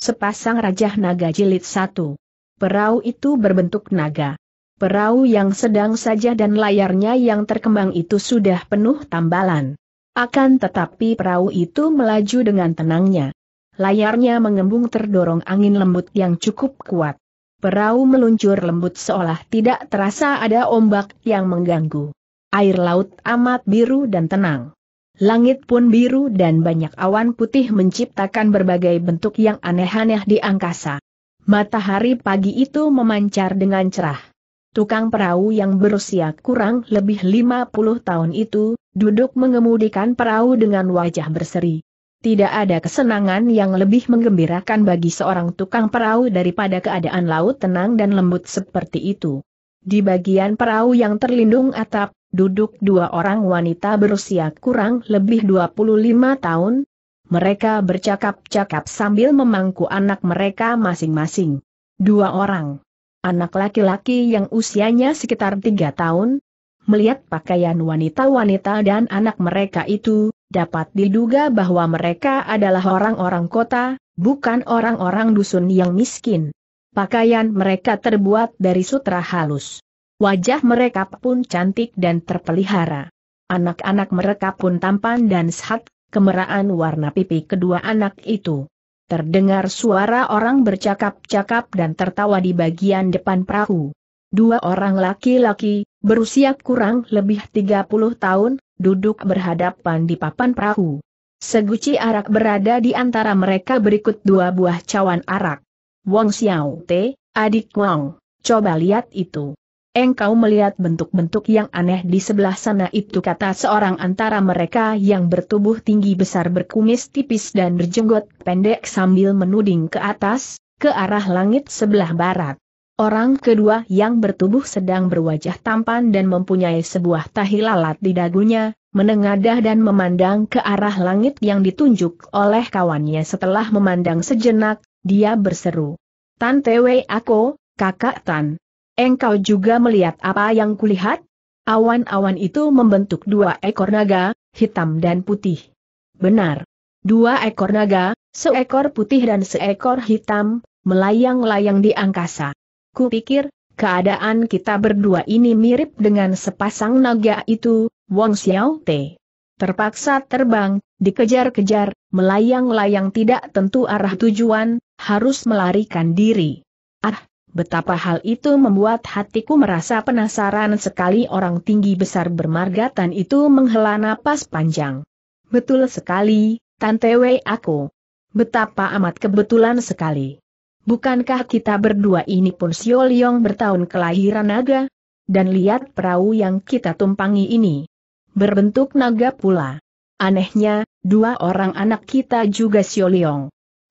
Sepasang rajah Naga Jilid satu. Perahu itu berbentuk naga. Perahu yang sedang saja dan layarnya yang terkembang itu sudah penuh tambalan. Akan tetapi perahu itu melaju dengan tenangnya. Layarnya mengembung terdorong angin lembut yang cukup kuat. Perahu meluncur lembut seolah tidak terasa ada ombak yang mengganggu. Air laut amat biru dan tenang. Langit pun biru dan banyak awan putih menciptakan berbagai bentuk yang aneh-aneh di angkasa. Matahari pagi itu memancar dengan cerah. Tukang perahu yang berusia kurang lebih 50 tahun itu, duduk mengemudikan perahu dengan wajah berseri. Tidak ada kesenangan yang lebih menggembirakan bagi seorang tukang perahu daripada keadaan laut tenang dan lembut seperti itu. Di bagian perahu yang terlindung atap, duduk dua orang wanita berusia kurang lebih 25 tahun. Mereka bercakap-cakap sambil memangku anak mereka masing-masing. Dua orang. Anak laki-laki yang usianya sekitar tiga tahun, melihat pakaian wanita-wanita dan anak mereka itu, dapat diduga bahwa mereka adalah orang-orang kota, bukan orang-orang dusun yang miskin. Pakaian mereka terbuat dari sutra halus. Wajah mereka pun cantik dan terpelihara. Anak-anak mereka pun tampan dan sehat, Kemerahan warna pipi kedua anak itu. Terdengar suara orang bercakap-cakap dan tertawa di bagian depan perahu. Dua orang laki-laki, berusia kurang lebih 30 tahun, duduk berhadapan di papan perahu. Seguci arak berada di antara mereka berikut dua buah cawan arak. Wong Xiao Te, adik Wong, coba lihat itu. Engkau melihat bentuk-bentuk yang aneh di sebelah sana itu kata seorang antara mereka yang bertubuh tinggi besar berkumis tipis dan berjenggot pendek sambil menuding ke atas, ke arah langit sebelah barat. Orang kedua yang bertubuh sedang berwajah tampan dan mempunyai sebuah tahi lalat di dagunya, menengadah dan memandang ke arah langit yang ditunjuk oleh kawannya setelah memandang sejenak, dia berseru. Tan Tewe Ako, kakak Tan. Engkau juga melihat apa yang kulihat? Awan-awan itu membentuk dua ekor naga, hitam dan putih. Benar. Dua ekor naga, seekor putih dan seekor hitam, melayang-layang di angkasa. Kupikir, keadaan kita berdua ini mirip dengan sepasang naga itu, Wong Xiao Te. Terpaksa terbang, dikejar-kejar, melayang-layang tidak tentu arah tujuan, harus melarikan diri. Ah, Betapa hal itu membuat hatiku merasa penasaran sekali orang tinggi besar bermargatan itu menghela napas panjang. Betul sekali, Tante Wei aku. Betapa amat kebetulan sekali. Bukankah kita berdua ini pun Sio bertahun kelahiran naga? Dan lihat perahu yang kita tumpangi ini. Berbentuk naga pula. Anehnya, dua orang anak kita juga Sio Liong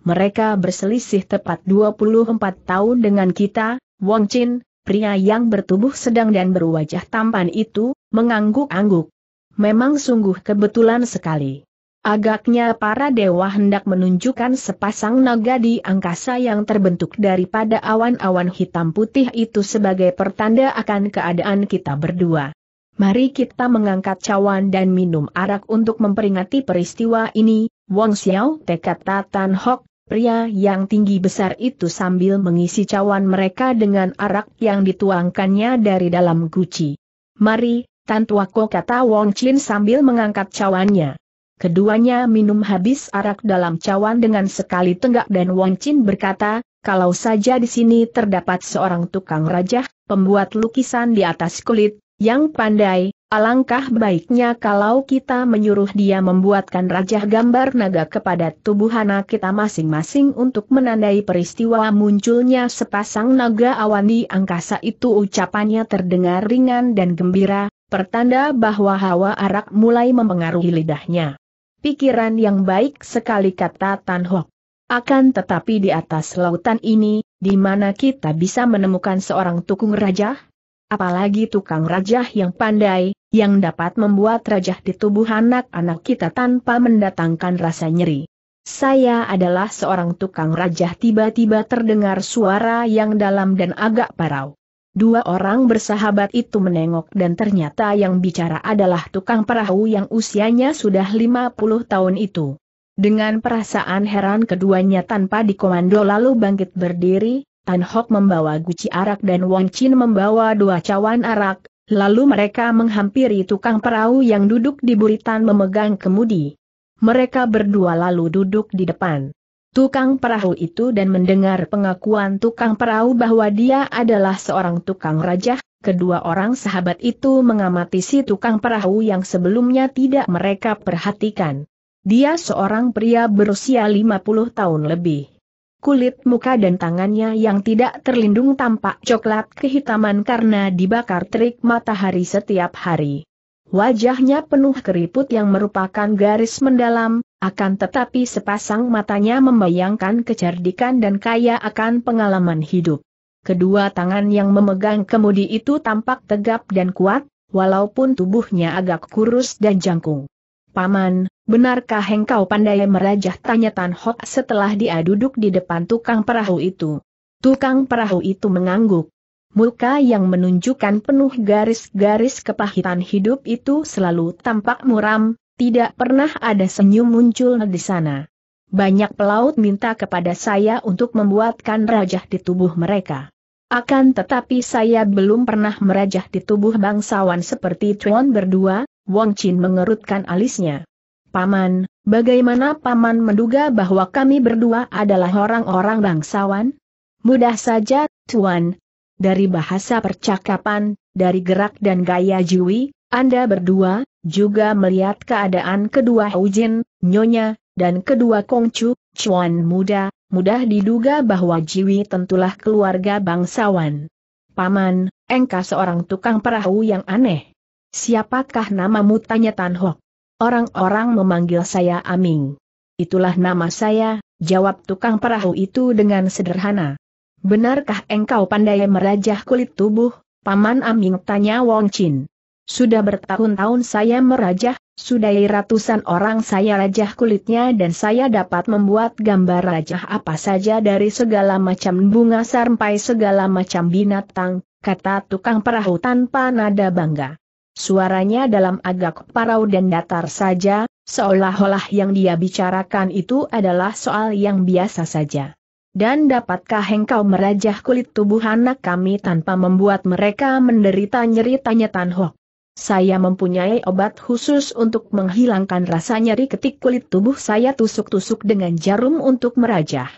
mereka berselisih tepat 24 tahun dengan kita, Wong Chin, pria yang bertubuh sedang dan berwajah tampan itu, mengangguk-angguk. Memang sungguh kebetulan sekali. Agaknya para dewa hendak menunjukkan sepasang naga di angkasa yang terbentuk daripada awan-awan hitam putih itu sebagai pertanda akan keadaan kita berdua. Mari kita mengangkat cawan dan minum arak untuk memperingati peristiwa ini, Wong Xiao tekad Tan Hok, pria yang tinggi besar itu sambil mengisi cawan mereka dengan arak yang dituangkannya dari dalam guci. Mari, Tantuako kata Wong Chin sambil mengangkat cawannya. Keduanya minum habis arak dalam cawan dengan sekali tenggak dan Wong Chin berkata, kalau saja di sini terdapat seorang tukang rajah, pembuat lukisan di atas kulit, yang pandai, alangkah baiknya kalau kita menyuruh dia membuatkan rajah gambar naga kepada tubuh anak kita masing-masing untuk menandai peristiwa munculnya sepasang naga awan di angkasa itu ucapannya terdengar ringan dan gembira, pertanda bahwa hawa arak mulai mempengaruhi lidahnya. Pikiran yang baik sekali kata Tan Hock. Akan tetapi di atas lautan ini, di mana kita bisa menemukan seorang tukung rajah? apalagi tukang rajah yang pandai, yang dapat membuat rajah di tubuh anak-anak kita tanpa mendatangkan rasa nyeri. Saya adalah seorang tukang rajah tiba-tiba terdengar suara yang dalam dan agak parau. Dua orang bersahabat itu menengok dan ternyata yang bicara adalah tukang perahu yang usianya sudah 50 tahun itu. Dengan perasaan heran keduanya tanpa dikomando lalu bangkit berdiri, Tan Hok membawa guci arak dan Wong Chin membawa dua cawan arak, lalu mereka menghampiri tukang perahu yang duduk di buritan memegang kemudi. Mereka berdua lalu duduk di depan tukang perahu itu dan mendengar pengakuan tukang perahu bahwa dia adalah seorang tukang raja. kedua orang sahabat itu mengamati si tukang perahu yang sebelumnya tidak mereka perhatikan. Dia seorang pria berusia 50 tahun lebih kulit muka dan tangannya yang tidak terlindung tampak coklat kehitaman karena dibakar terik matahari setiap hari. Wajahnya penuh keriput yang merupakan garis mendalam, akan tetapi sepasang matanya membayangkan kecerdikan dan kaya akan pengalaman hidup. Kedua tangan yang memegang kemudi itu tampak tegap dan kuat, walaupun tubuhnya agak kurus dan jangkung. Paman, Benarkah engkau pandai merajah tanya Tan Hok setelah dia duduk di depan tukang perahu itu? Tukang perahu itu mengangguk. Muka yang menunjukkan penuh garis-garis kepahitan hidup itu selalu tampak muram, tidak pernah ada senyum muncul di sana. Banyak pelaut minta kepada saya untuk membuatkan rajah di tubuh mereka. Akan tetapi saya belum pernah merajah di tubuh bangsawan seperti Tuan berdua, Wong Chin mengerutkan alisnya. Paman, bagaimana Paman menduga bahwa kami berdua adalah orang-orang bangsawan? Mudah saja, Tuan. Dari bahasa percakapan, dari gerak dan gaya Jiwi, Anda berdua, juga melihat keadaan kedua Hujin, Nyonya, dan kedua Kongcu, Chuan muda, mudah diduga bahwa Jiwi tentulah keluarga bangsawan. Paman, engkau seorang tukang perahu yang aneh. Siapakah namamu tanya Tan Hok? Orang-orang memanggil saya Aming. Itulah nama saya, jawab tukang perahu itu dengan sederhana. Benarkah engkau pandai merajah kulit tubuh, Paman Aming tanya Wong Chin. Sudah bertahun-tahun saya merajah, sudah ratusan orang saya rajah kulitnya dan saya dapat membuat gambar rajah apa saja dari segala macam bunga sampai segala macam binatang, kata tukang perahu tanpa nada bangga. Suaranya dalam agak parau dan datar saja, seolah-olah yang dia bicarakan itu adalah soal yang biasa saja. Dan dapatkah engkau merajah kulit tubuh anak kami tanpa membuat mereka menderita nyeri tanya Tan Hok? Saya mempunyai obat khusus untuk menghilangkan rasa nyeri ketik kulit tubuh saya tusuk-tusuk dengan jarum untuk merajah.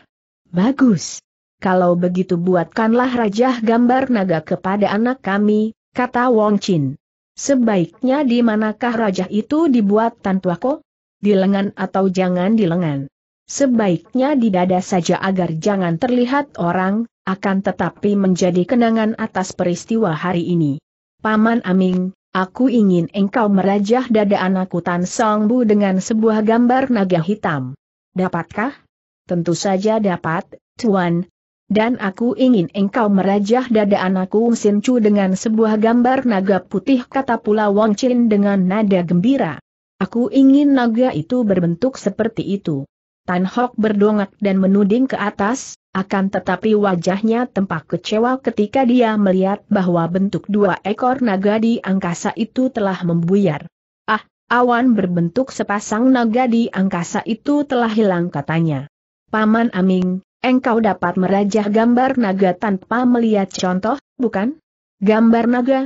Bagus. Kalau begitu buatkanlah rajah gambar naga kepada anak kami, kata Wong Chin. Sebaiknya di manakah rajah itu dibuat ko? Di lengan atau jangan di lengan? Sebaiknya di dada saja agar jangan terlihat orang, akan tetapi menjadi kenangan atas peristiwa hari ini. Paman Amin, aku ingin engkau merajah dada anakku Tan Songbu dengan sebuah gambar naga hitam. Dapatkah? Tentu saja dapat, Tuan, dan aku ingin engkau merajah dada anakku Sin Chu dengan sebuah gambar naga putih kata pula Wang Chin dengan nada gembira. Aku ingin naga itu berbentuk seperti itu. Tan Hok berdongak dan menuding ke atas, akan tetapi wajahnya tampak kecewa ketika dia melihat bahwa bentuk dua ekor naga di angkasa itu telah membuyar. Ah, awan berbentuk sepasang naga di angkasa itu telah hilang katanya. Paman Aming, Engkau dapat merajah gambar naga tanpa melihat contoh, bukan? Gambar naga?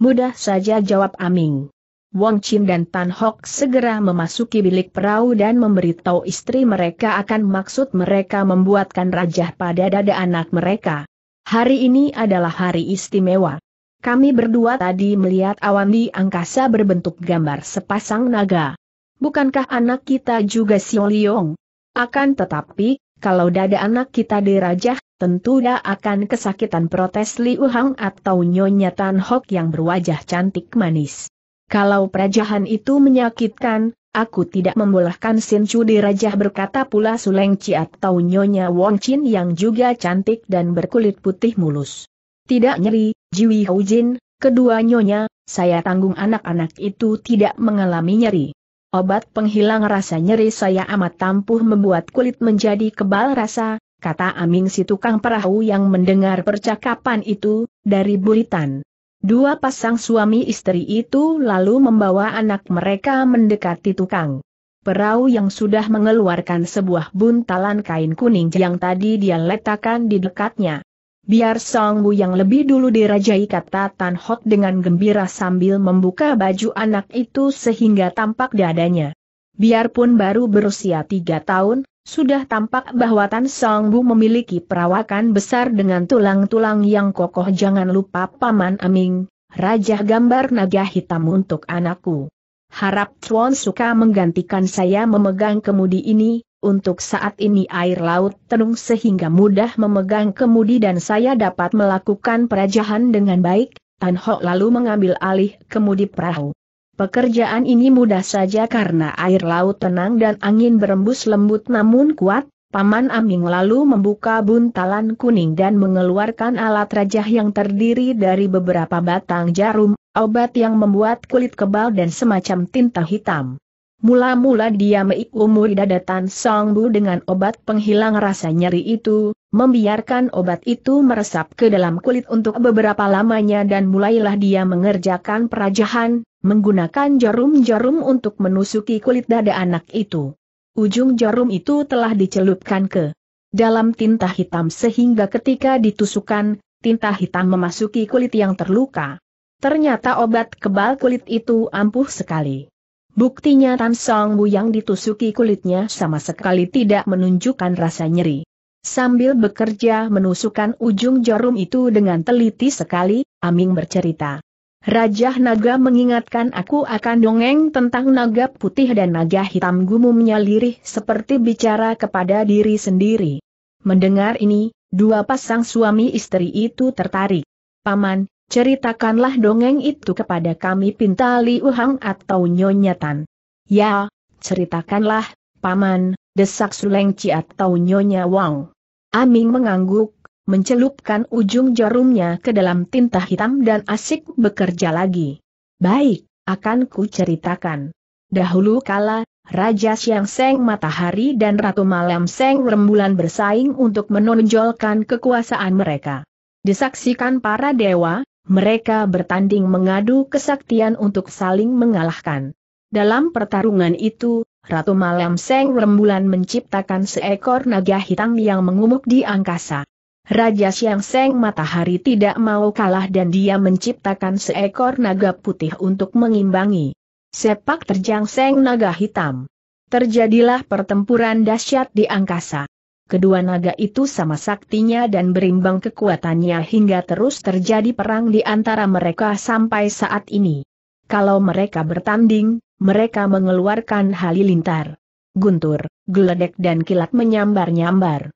Mudah saja jawab Aming. Wong Chim dan Tan Hok segera memasuki bilik perahu dan memberitahu istri mereka akan maksud mereka membuatkan rajah pada dada anak mereka. Hari ini adalah hari istimewa. Kami berdua tadi melihat awan di angkasa berbentuk gambar sepasang naga. Bukankah anak kita juga Xiao Liong? Akan tetapi, kalau dada anak kita dirajah, tentu dia akan kesakitan protes Liu Hang atau Nyonya Tan Hok yang berwajah cantik manis. Kalau perajahan itu menyakitkan, aku tidak membolehkan Sin Chu dirajah berkata pula Suleng Chi atau Nyonya Wong Chin yang juga cantik dan berkulit putih mulus. Tidak nyeri, Jiwi Hou Jin, kedua Nyonya, saya tanggung anak-anak itu tidak mengalami nyeri. Obat penghilang rasa nyeri saya amat tampuh membuat kulit menjadi kebal rasa, kata Aming si tukang perahu yang mendengar percakapan itu, dari buritan. Dua pasang suami istri itu lalu membawa anak mereka mendekati tukang. Perahu yang sudah mengeluarkan sebuah buntalan kain kuning yang tadi dia letakkan di dekatnya. Biar Song Wu yang lebih dulu dirajai kata Tan Hot dengan gembira sambil membuka baju anak itu sehingga tampak dadanya. Biarpun baru berusia tiga tahun, sudah tampak bahwa Tan Song Wu memiliki perawakan besar dengan tulang-tulang yang kokoh jangan lupa Paman Aming, Raja Gambar Naga Hitam untuk anakku. Harap Chuan suka menggantikan saya memegang kemudi ini, untuk saat ini air laut tenung sehingga mudah memegang kemudi dan saya dapat melakukan perajahan dengan baik, Tan Ho lalu mengambil alih kemudi perahu. Pekerjaan ini mudah saja karena air laut tenang dan angin berembus lembut namun kuat, Paman Aming lalu membuka buntalan kuning dan mengeluarkan alat rajah yang terdiri dari beberapa batang jarum, obat yang membuat kulit kebal dan semacam tinta hitam. Mula-mula dia mengikumi dada Tan Song Bu dengan obat penghilang rasa nyeri itu, membiarkan obat itu meresap ke dalam kulit untuk beberapa lamanya dan mulailah dia mengerjakan perajahan, menggunakan jarum-jarum untuk menusuki kulit dada anak itu. Ujung jarum itu telah dicelupkan ke dalam tinta hitam sehingga ketika ditusukan, tinta hitam memasuki kulit yang terluka. Ternyata obat kebal kulit itu ampuh sekali. Buktinya Tan Song yang ditusuki kulitnya sama sekali tidak menunjukkan rasa nyeri. Sambil bekerja menusukkan ujung jarum itu dengan teliti sekali, Aming bercerita. Raja Naga mengingatkan aku akan dongeng tentang naga putih dan naga hitam gumumnya lirih seperti bicara kepada diri sendiri. Mendengar ini, dua pasang suami istri itu tertarik. Paman, Ceritakanlah dongeng itu kepada kami pinta Liu atau Nyonya Tan. Ya, ceritakanlah, Paman, desak Suleng Ci atau Nyonya Wang. Aming mengangguk, mencelupkan ujung jarumnya ke dalam tinta hitam dan asik bekerja lagi. Baik, akan ku ceritakan. Dahulu kala, Raja Siang Seng Matahari dan Ratu Malam Seng Rembulan bersaing untuk menonjolkan kekuasaan mereka. Disaksikan para dewa, mereka bertanding mengadu kesaktian untuk saling mengalahkan. Dalam pertarungan itu, Ratu Malam Seng Rembulan menciptakan seekor naga hitam yang mengumuk di angkasa. Raja Siang Seng Matahari tidak mau kalah dan dia menciptakan seekor naga putih untuk mengimbangi. Sepak terjang Seng Naga Hitam. Terjadilah pertempuran dahsyat di angkasa kedua naga itu sama saktinya dan berimbang kekuatannya hingga terus terjadi perang di antara mereka sampai saat ini. Kalau mereka bertanding, mereka mengeluarkan halilintar. Guntur, geledek dan kilat menyambar-nyambar.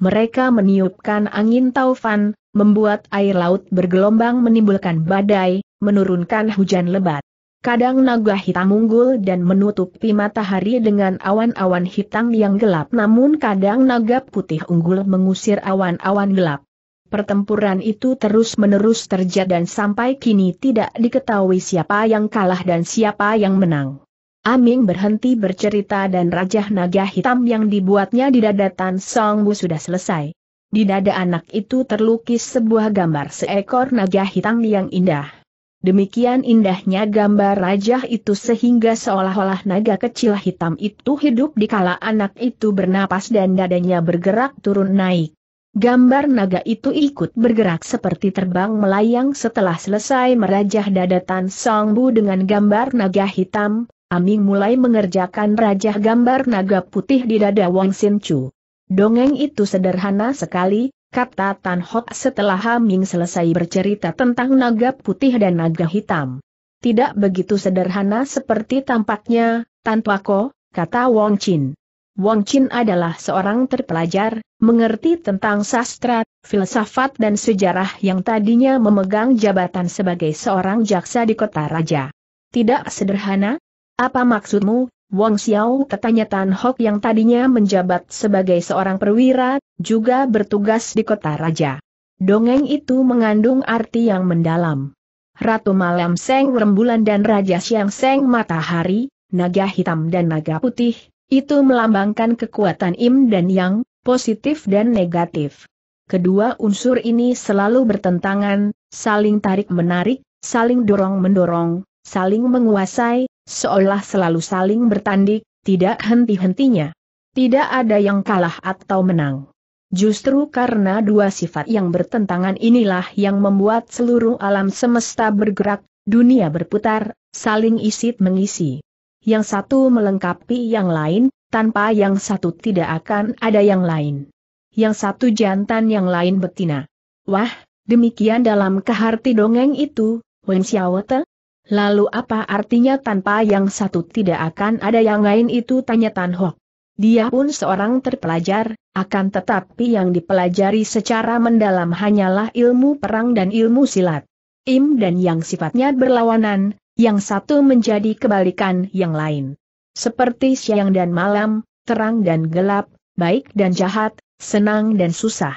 Mereka meniupkan angin taufan, membuat air laut bergelombang menimbulkan badai, menurunkan hujan lebat. Kadang naga hitam unggul dan menutupi matahari dengan awan-awan hitam yang gelap namun kadang naga putih unggul mengusir awan-awan gelap. Pertempuran itu terus-menerus terjadi dan sampai kini tidak diketahui siapa yang kalah dan siapa yang menang. Aming berhenti bercerita dan Raja Naga Hitam yang dibuatnya di dada Tan Song Bu sudah selesai. Di dada anak itu terlukis sebuah gambar seekor naga hitam yang indah. Demikian indahnya gambar rajah itu sehingga seolah-olah naga kecil hitam itu hidup di kala anak itu bernapas dan dadanya bergerak turun naik. Gambar naga itu ikut bergerak seperti terbang melayang setelah selesai merajah dadatan Tan Song Bu dengan gambar naga hitam, Aming mulai mengerjakan rajah gambar naga putih di dada Wang Sin Chu. Dongeng itu sederhana sekali, kata Tan Hok setelah Haming selesai bercerita tentang naga putih dan naga hitam. Tidak begitu sederhana seperti tampaknya, Tan Tuako, kata Wong Chin. Wong Chin adalah seorang terpelajar, mengerti tentang sastra, filsafat dan sejarah yang tadinya memegang jabatan sebagai seorang jaksa di kota raja. Tidak sederhana? Apa maksudmu, Wong Xiao? Tanya Tan Hok yang tadinya menjabat sebagai seorang perwira, juga bertugas di kota raja. Dongeng itu mengandung arti yang mendalam. Ratu Malam Seng Rembulan dan Raja Siang Seng Matahari, Naga Hitam dan Naga Putih, itu melambangkan kekuatan Im dan Yang, positif dan negatif. Kedua unsur ini selalu bertentangan, saling tarik-menarik, saling dorong-mendorong, saling menguasai, seolah selalu saling bertandik, tidak henti-hentinya. Tidak ada yang kalah atau menang. Justru karena dua sifat yang bertentangan inilah yang membuat seluruh alam semesta bergerak, dunia berputar, saling isit mengisi. Yang satu melengkapi yang lain, tanpa yang satu tidak akan ada yang lain. Yang satu jantan yang lain betina. Wah, demikian dalam keharti dongeng itu, Wen Xiaote? Lalu apa artinya tanpa yang satu tidak akan ada yang lain itu tanya Tan Hok. Dia pun seorang terpelajar, akan tetapi yang dipelajari secara mendalam hanyalah ilmu perang dan ilmu silat. Im dan yang sifatnya berlawanan, yang satu menjadi kebalikan yang lain. Seperti siang dan malam, terang dan gelap, baik dan jahat, senang dan susah.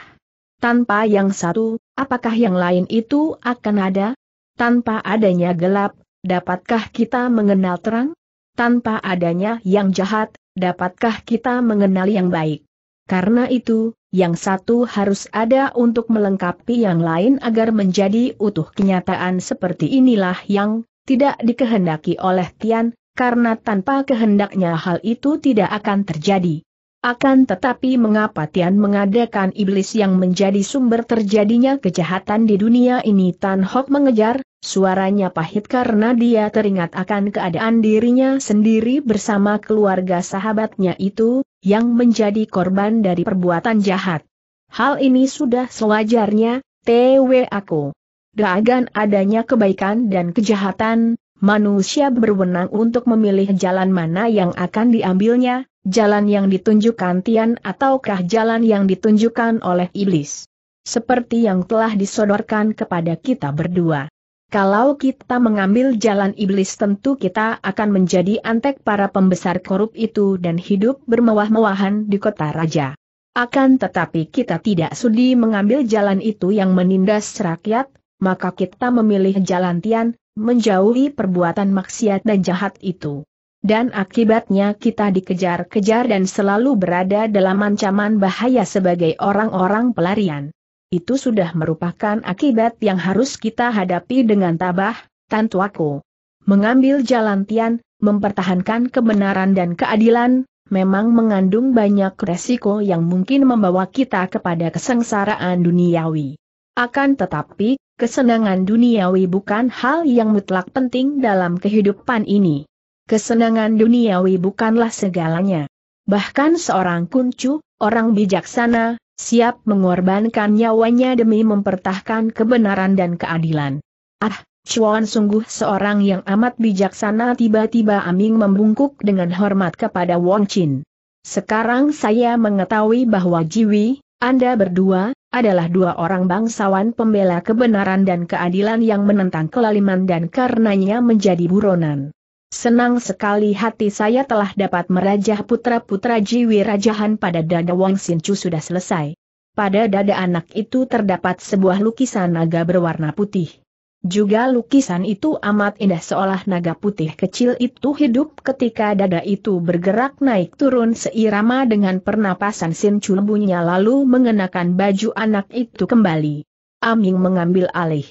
Tanpa yang satu, apakah yang lain itu akan ada? Tanpa adanya gelap, dapatkah kita mengenal terang? Tanpa adanya yang jahat, dapatkah kita mengenali yang baik? Karena itu, yang satu harus ada untuk melengkapi yang lain agar menjadi utuh kenyataan seperti inilah yang tidak dikehendaki oleh Tian, karena tanpa kehendaknya hal itu tidak akan terjadi. Akan tetapi mengapa Tian mengadakan iblis yang menjadi sumber terjadinya kejahatan di dunia ini Tan Hok mengejar, Suaranya pahit karena dia teringat akan keadaan dirinya sendiri bersama keluarga sahabatnya itu, yang menjadi korban dari perbuatan jahat. Hal ini sudah sewajarnya, TW aku. Dengan adanya kebaikan dan kejahatan, manusia berwenang untuk memilih jalan mana yang akan diambilnya, jalan yang ditunjukkan Tian ataukah jalan yang ditunjukkan oleh iblis. Seperti yang telah disodorkan kepada kita berdua. Kalau kita mengambil jalan iblis tentu kita akan menjadi antek para pembesar korup itu dan hidup bermewah-mewahan di kota raja. Akan tetapi kita tidak sudi mengambil jalan itu yang menindas rakyat, maka kita memilih jalan tian, menjauhi perbuatan maksiat dan jahat itu. Dan akibatnya kita dikejar-kejar dan selalu berada dalam ancaman bahaya sebagai orang-orang pelarian itu sudah merupakan akibat yang harus kita hadapi dengan tabah, Tantuaku. Mengambil jalan Tian, mempertahankan kebenaran dan keadilan, memang mengandung banyak resiko yang mungkin membawa kita kepada kesengsaraan duniawi. Akan tetapi, kesenangan duniawi bukan hal yang mutlak penting dalam kehidupan ini. Kesenangan duniawi bukanlah segalanya. Bahkan seorang kuncu, orang bijaksana, siap mengorbankan nyawanya demi mempertahankan kebenaran dan keadilan. Ah, Chuan sungguh seorang yang amat bijaksana tiba-tiba Aming membungkuk dengan hormat kepada Wong Chin. Sekarang saya mengetahui bahwa Jiwi, Anda berdua, adalah dua orang bangsawan pembela kebenaran dan keadilan yang menentang kelaliman dan karenanya menjadi buronan. Senang sekali hati saya telah dapat merajah putra-putra jiwi rajahan pada dada Wang Sincu sudah selesai. Pada dada anak itu terdapat sebuah lukisan naga berwarna putih. Juga lukisan itu amat indah seolah naga putih kecil itu hidup ketika dada itu bergerak naik turun seirama dengan pernapasan Sincu lembunya lalu mengenakan baju anak itu kembali. Aming mengambil alih.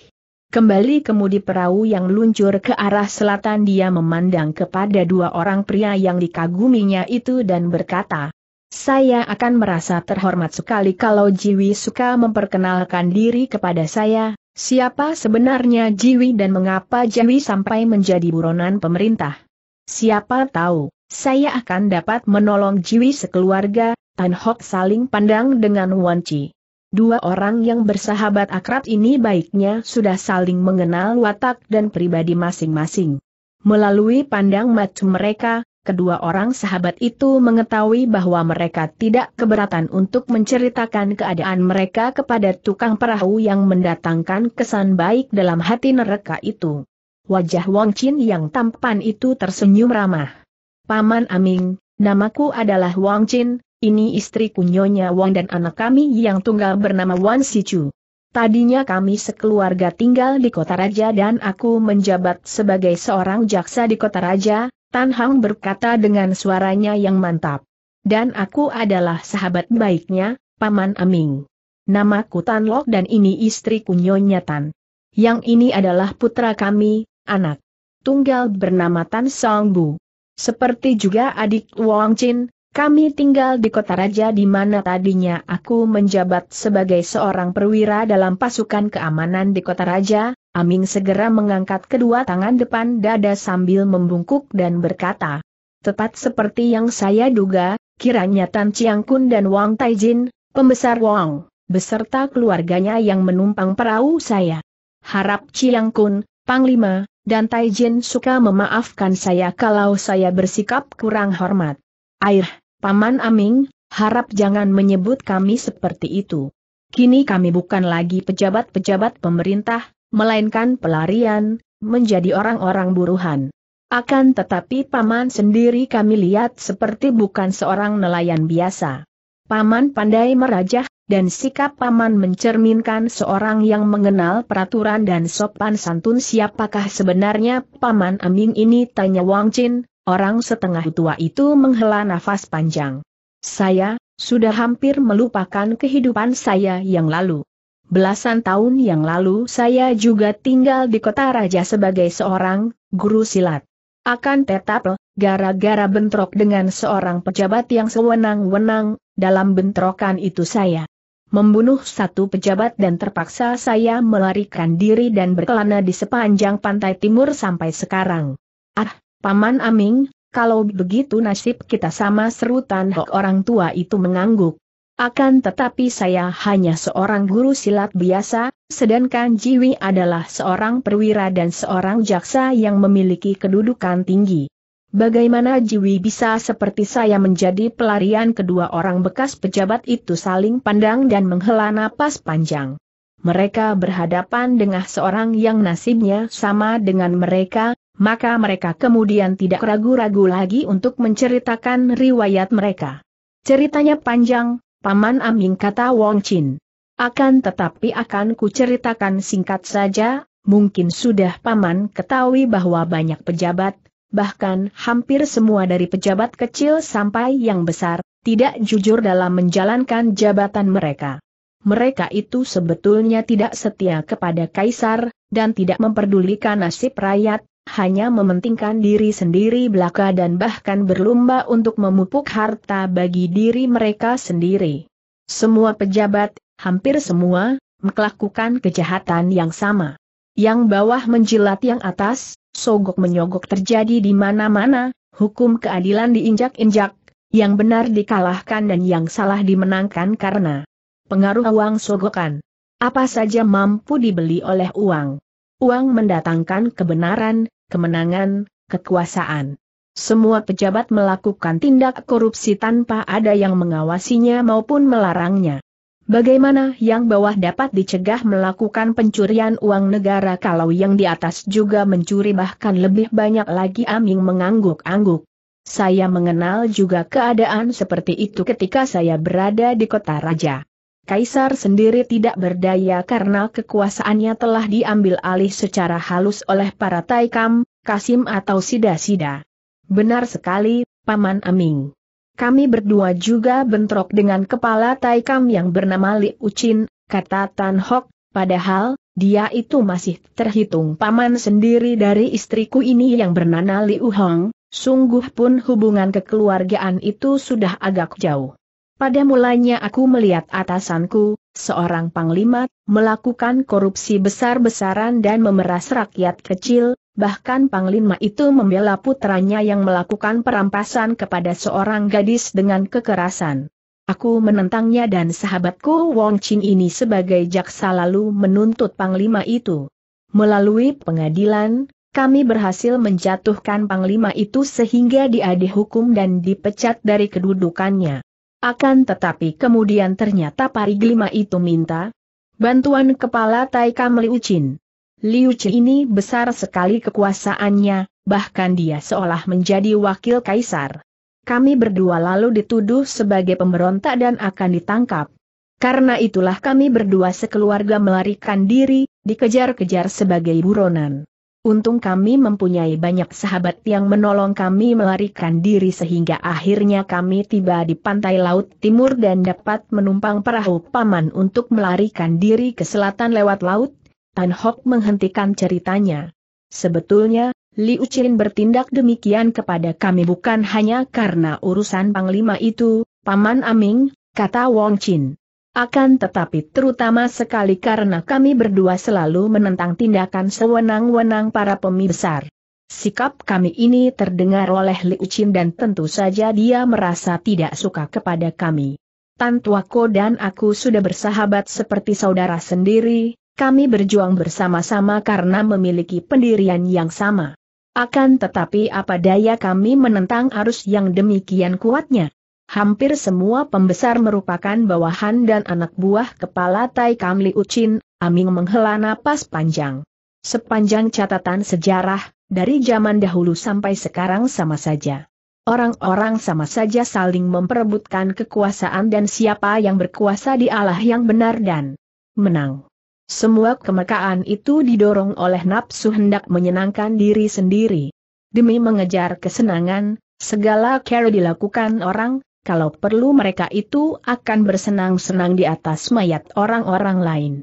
Kembali kemudi perahu yang luncur ke arah selatan dia memandang kepada dua orang pria yang dikaguminya itu dan berkata, Saya akan merasa terhormat sekali kalau Jiwi suka memperkenalkan diri kepada saya, siapa sebenarnya Jiwi dan mengapa Jiwi sampai menjadi buronan pemerintah. Siapa tahu, saya akan dapat menolong Jiwi sekeluarga, Tan Hok saling pandang dengan Wan Chi. Dua orang yang bersahabat akrab ini baiknya sudah saling mengenal watak dan pribadi masing-masing. Melalui pandang mata mereka, kedua orang sahabat itu mengetahui bahwa mereka tidak keberatan untuk menceritakan keadaan mereka kepada tukang perahu yang mendatangkan kesan baik dalam hati mereka itu. Wajah Wong Chin yang tampan itu tersenyum ramah. Paman Aming, namaku adalah Wong Chin, ini istri kunyonya Wang dan anak kami yang tunggal bernama Wan Sichu. Tadinya kami sekeluarga tinggal di Kota Raja dan aku menjabat sebagai seorang jaksa di Kota Raja, Tan Hang berkata dengan suaranya yang mantap. Dan aku adalah sahabat baiknya, Paman Aming. Namaku Tan Lok dan ini istri kunyonya Tan. Yang ini adalah putra kami, anak tunggal bernama Tan Song Bu. Seperti juga adik Wang Chin, kami tinggal di kota raja di mana tadinya aku menjabat sebagai seorang perwira dalam pasukan keamanan di kota raja, Aming segera mengangkat kedua tangan depan dada sambil membungkuk dan berkata. Tepat seperti yang saya duga, kiranya Tan Chiang Kun dan Wang Taijin, pembesar Wang, beserta keluarganya yang menumpang perahu saya. Harap Chiang Kun, Panglima, dan Taijin suka memaafkan saya kalau saya bersikap kurang hormat. Air, Paman Aming, harap jangan menyebut kami seperti itu. Kini kami bukan lagi pejabat-pejabat pemerintah, melainkan pelarian, menjadi orang-orang buruhan. Akan tetapi paman sendiri kami lihat seperti bukan seorang nelayan biasa. Paman pandai merajah, dan sikap paman mencerminkan seorang yang mengenal peraturan dan sopan santun siapakah sebenarnya paman Aming ini tanya Wang Chin, Orang setengah tua itu menghela nafas panjang. Saya, sudah hampir melupakan kehidupan saya yang lalu. Belasan tahun yang lalu saya juga tinggal di kota raja sebagai seorang guru silat. Akan tetap, gara-gara bentrok dengan seorang pejabat yang sewenang-wenang, dalam bentrokan itu saya membunuh satu pejabat dan terpaksa saya melarikan diri dan berkelana di sepanjang pantai timur sampai sekarang. Ah, Paman Aming, kalau begitu nasib kita sama serutan hak orang tua itu mengangguk. Akan tetapi saya hanya seorang guru silat biasa, sedangkan Jiwi adalah seorang perwira dan seorang jaksa yang memiliki kedudukan tinggi. Bagaimana Jiwi bisa seperti saya menjadi pelarian kedua orang bekas pejabat itu saling pandang dan menghela napas panjang. Mereka berhadapan dengan seorang yang nasibnya sama dengan mereka, maka mereka kemudian tidak ragu-ragu lagi untuk menceritakan riwayat mereka. Ceritanya panjang, Paman Aming kata Wong Chin. Akan tetapi akan kuceritakan singkat saja, mungkin sudah Paman ketahui bahwa banyak pejabat, bahkan hampir semua dari pejabat kecil sampai yang besar, tidak jujur dalam menjalankan jabatan mereka. Mereka itu sebetulnya tidak setia kepada kaisar, dan tidak memperdulikan nasib rakyat, hanya mementingkan diri sendiri belaka dan bahkan berlomba untuk memupuk harta bagi diri mereka sendiri. Semua pejabat, hampir semua, melakukan kejahatan yang sama. Yang bawah menjilat yang atas, sogok menyogok terjadi di mana-mana, hukum keadilan diinjak-injak, yang benar dikalahkan dan yang salah dimenangkan karena pengaruh uang sogokan. Apa saja mampu dibeli oleh uang uang mendatangkan kebenaran, kemenangan, kekuasaan. Semua pejabat melakukan tindak korupsi tanpa ada yang mengawasinya maupun melarangnya. Bagaimana yang bawah dapat dicegah melakukan pencurian uang negara kalau yang di atas juga mencuri bahkan lebih banyak lagi Aming mengangguk-angguk. Saya mengenal juga keadaan seperti itu ketika saya berada di kota raja. Kaisar sendiri tidak berdaya karena kekuasaannya telah diambil alih secara halus oleh para Taikam, Kasim atau Sida-Sida. Benar sekali, Paman Aming. Kami berdua juga bentrok dengan kepala Taikam yang bernama Li Ucin, kata Tan Hok, padahal, dia itu masih terhitung paman sendiri dari istriku ini yang bernama Li Uhong, sungguh pun hubungan kekeluargaan itu sudah agak jauh. Pada mulanya aku melihat atasanku, seorang panglima, melakukan korupsi besar-besaran dan memeras rakyat kecil, bahkan panglima itu membela putranya yang melakukan perampasan kepada seorang gadis dengan kekerasan. Aku menentangnya dan sahabatku Wong Chin ini sebagai jaksa lalu menuntut panglima itu. Melalui pengadilan, kami berhasil menjatuhkan panglima itu sehingga dia dihukum dan dipecat dari kedudukannya. Akan tetapi kemudian ternyata Pariglima itu minta bantuan kepala Taika Meliucin. Liuci ini besar sekali kekuasaannya, bahkan dia seolah menjadi wakil kaisar. Kami berdua lalu dituduh sebagai pemberontak dan akan ditangkap. Karena itulah kami berdua sekeluarga melarikan diri, dikejar-kejar sebagai buronan. Untung kami mempunyai banyak sahabat yang menolong kami melarikan diri sehingga akhirnya kami tiba di pantai laut timur dan dapat menumpang perahu paman untuk melarikan diri ke selatan lewat laut. Tan Hock menghentikan ceritanya. Sebetulnya, Liu Qin bertindak demikian kepada kami bukan hanya karena urusan Panglima itu, Paman Aming, kata Wong Chin. Akan tetapi terutama sekali karena kami berdua selalu menentang tindakan sewenang-wenang para besar. Sikap kami ini terdengar oleh Liu Qin dan tentu saja dia merasa tidak suka kepada kami. Tan Tuako dan aku sudah bersahabat seperti saudara sendiri, kami berjuang bersama-sama karena memiliki pendirian yang sama. Akan tetapi apa daya kami menentang arus yang demikian kuatnya hampir semua pembesar merupakan bawahan dan anak buah kepala Tai Kam Liu Chin, Aming menghela napas panjang. Sepanjang catatan sejarah, dari zaman dahulu sampai sekarang sama saja. Orang-orang sama saja saling memperebutkan kekuasaan dan siapa yang berkuasa di Allah yang benar dan menang. Semua kemekaan itu didorong oleh nafsu hendak menyenangkan diri sendiri. Demi mengejar kesenangan, segala cara dilakukan orang, kalau perlu mereka itu akan bersenang-senang di atas mayat orang-orang lain.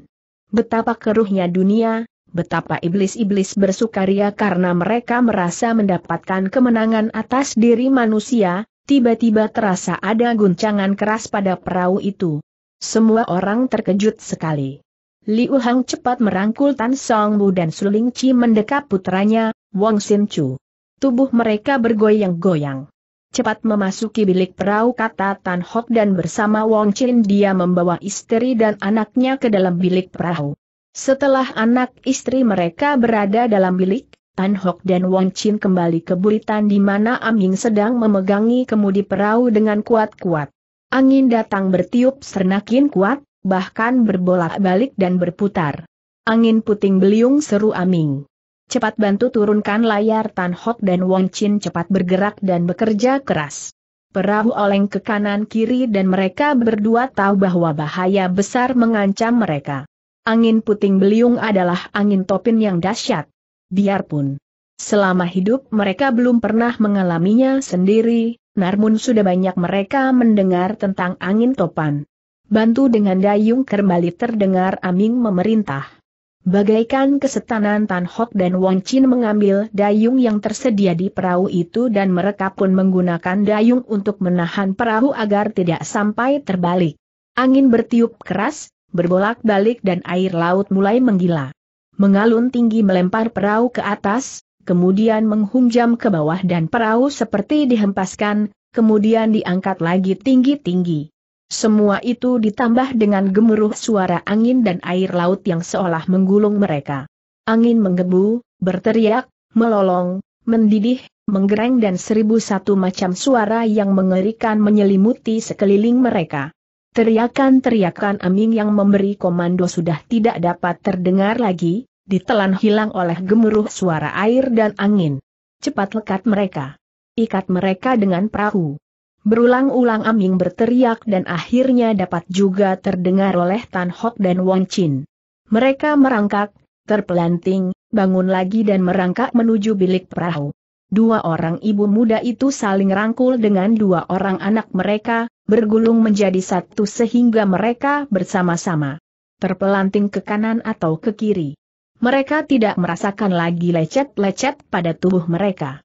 Betapa keruhnya dunia, betapa iblis-iblis bersukaria karena mereka merasa mendapatkan kemenangan atas diri manusia, tiba-tiba terasa ada guncangan keras pada perahu itu. Semua orang terkejut sekali. Liu Hang cepat merangkul Tan Song Bu dan Suling Chi mendekap putranya, Wang Sin Chu. Tubuh mereka bergoyang-goyang cepat memasuki bilik perahu kata Tan Hok dan bersama Wong Chin dia membawa istri dan anaknya ke dalam bilik perahu. Setelah anak istri mereka berada dalam bilik, Tan Hok dan Wong Chin kembali ke buritan di mana Aming sedang memegangi kemudi perahu dengan kuat-kuat. Angin datang bertiup sernakin kuat, bahkan berbolak-balik dan berputar. Angin puting beliung seru Aming cepat bantu turunkan layar Tan Hok dan Wong Chin cepat bergerak dan bekerja keras. Perahu oleng ke kanan-kiri dan mereka berdua tahu bahwa bahaya besar mengancam mereka. Angin puting beliung adalah angin topin yang dahsyat. Biarpun selama hidup mereka belum pernah mengalaminya sendiri, namun sudah banyak mereka mendengar tentang angin topan. Bantu dengan dayung kembali terdengar Aming memerintah. Bagaikan kesetanan Tan Hok dan Wong Chin mengambil dayung yang tersedia di perahu itu dan mereka pun menggunakan dayung untuk menahan perahu agar tidak sampai terbalik. Angin bertiup keras, berbolak-balik dan air laut mulai menggila. Mengalun tinggi melempar perahu ke atas, kemudian menghunjam ke bawah dan perahu seperti dihempaskan, kemudian diangkat lagi tinggi-tinggi. Semua itu ditambah dengan gemuruh suara angin dan air laut yang seolah menggulung mereka. Angin menggebu, berteriak, melolong, mendidih, menggereng dan seribu satu macam suara yang mengerikan menyelimuti sekeliling mereka. Teriakan-teriakan Aming yang memberi komando sudah tidak dapat terdengar lagi, ditelan hilang oleh gemuruh suara air dan angin. Cepat lekat mereka. Ikat mereka dengan perahu. Berulang-ulang Aming berteriak dan akhirnya dapat juga terdengar oleh Tan Hok dan Wong Chin. Mereka merangkak, terpelanting, bangun lagi dan merangkak menuju bilik perahu. Dua orang ibu muda itu saling rangkul dengan dua orang anak mereka, bergulung menjadi satu sehingga mereka bersama-sama terpelanting ke kanan atau ke kiri. Mereka tidak merasakan lagi lecet-lecet pada tubuh mereka.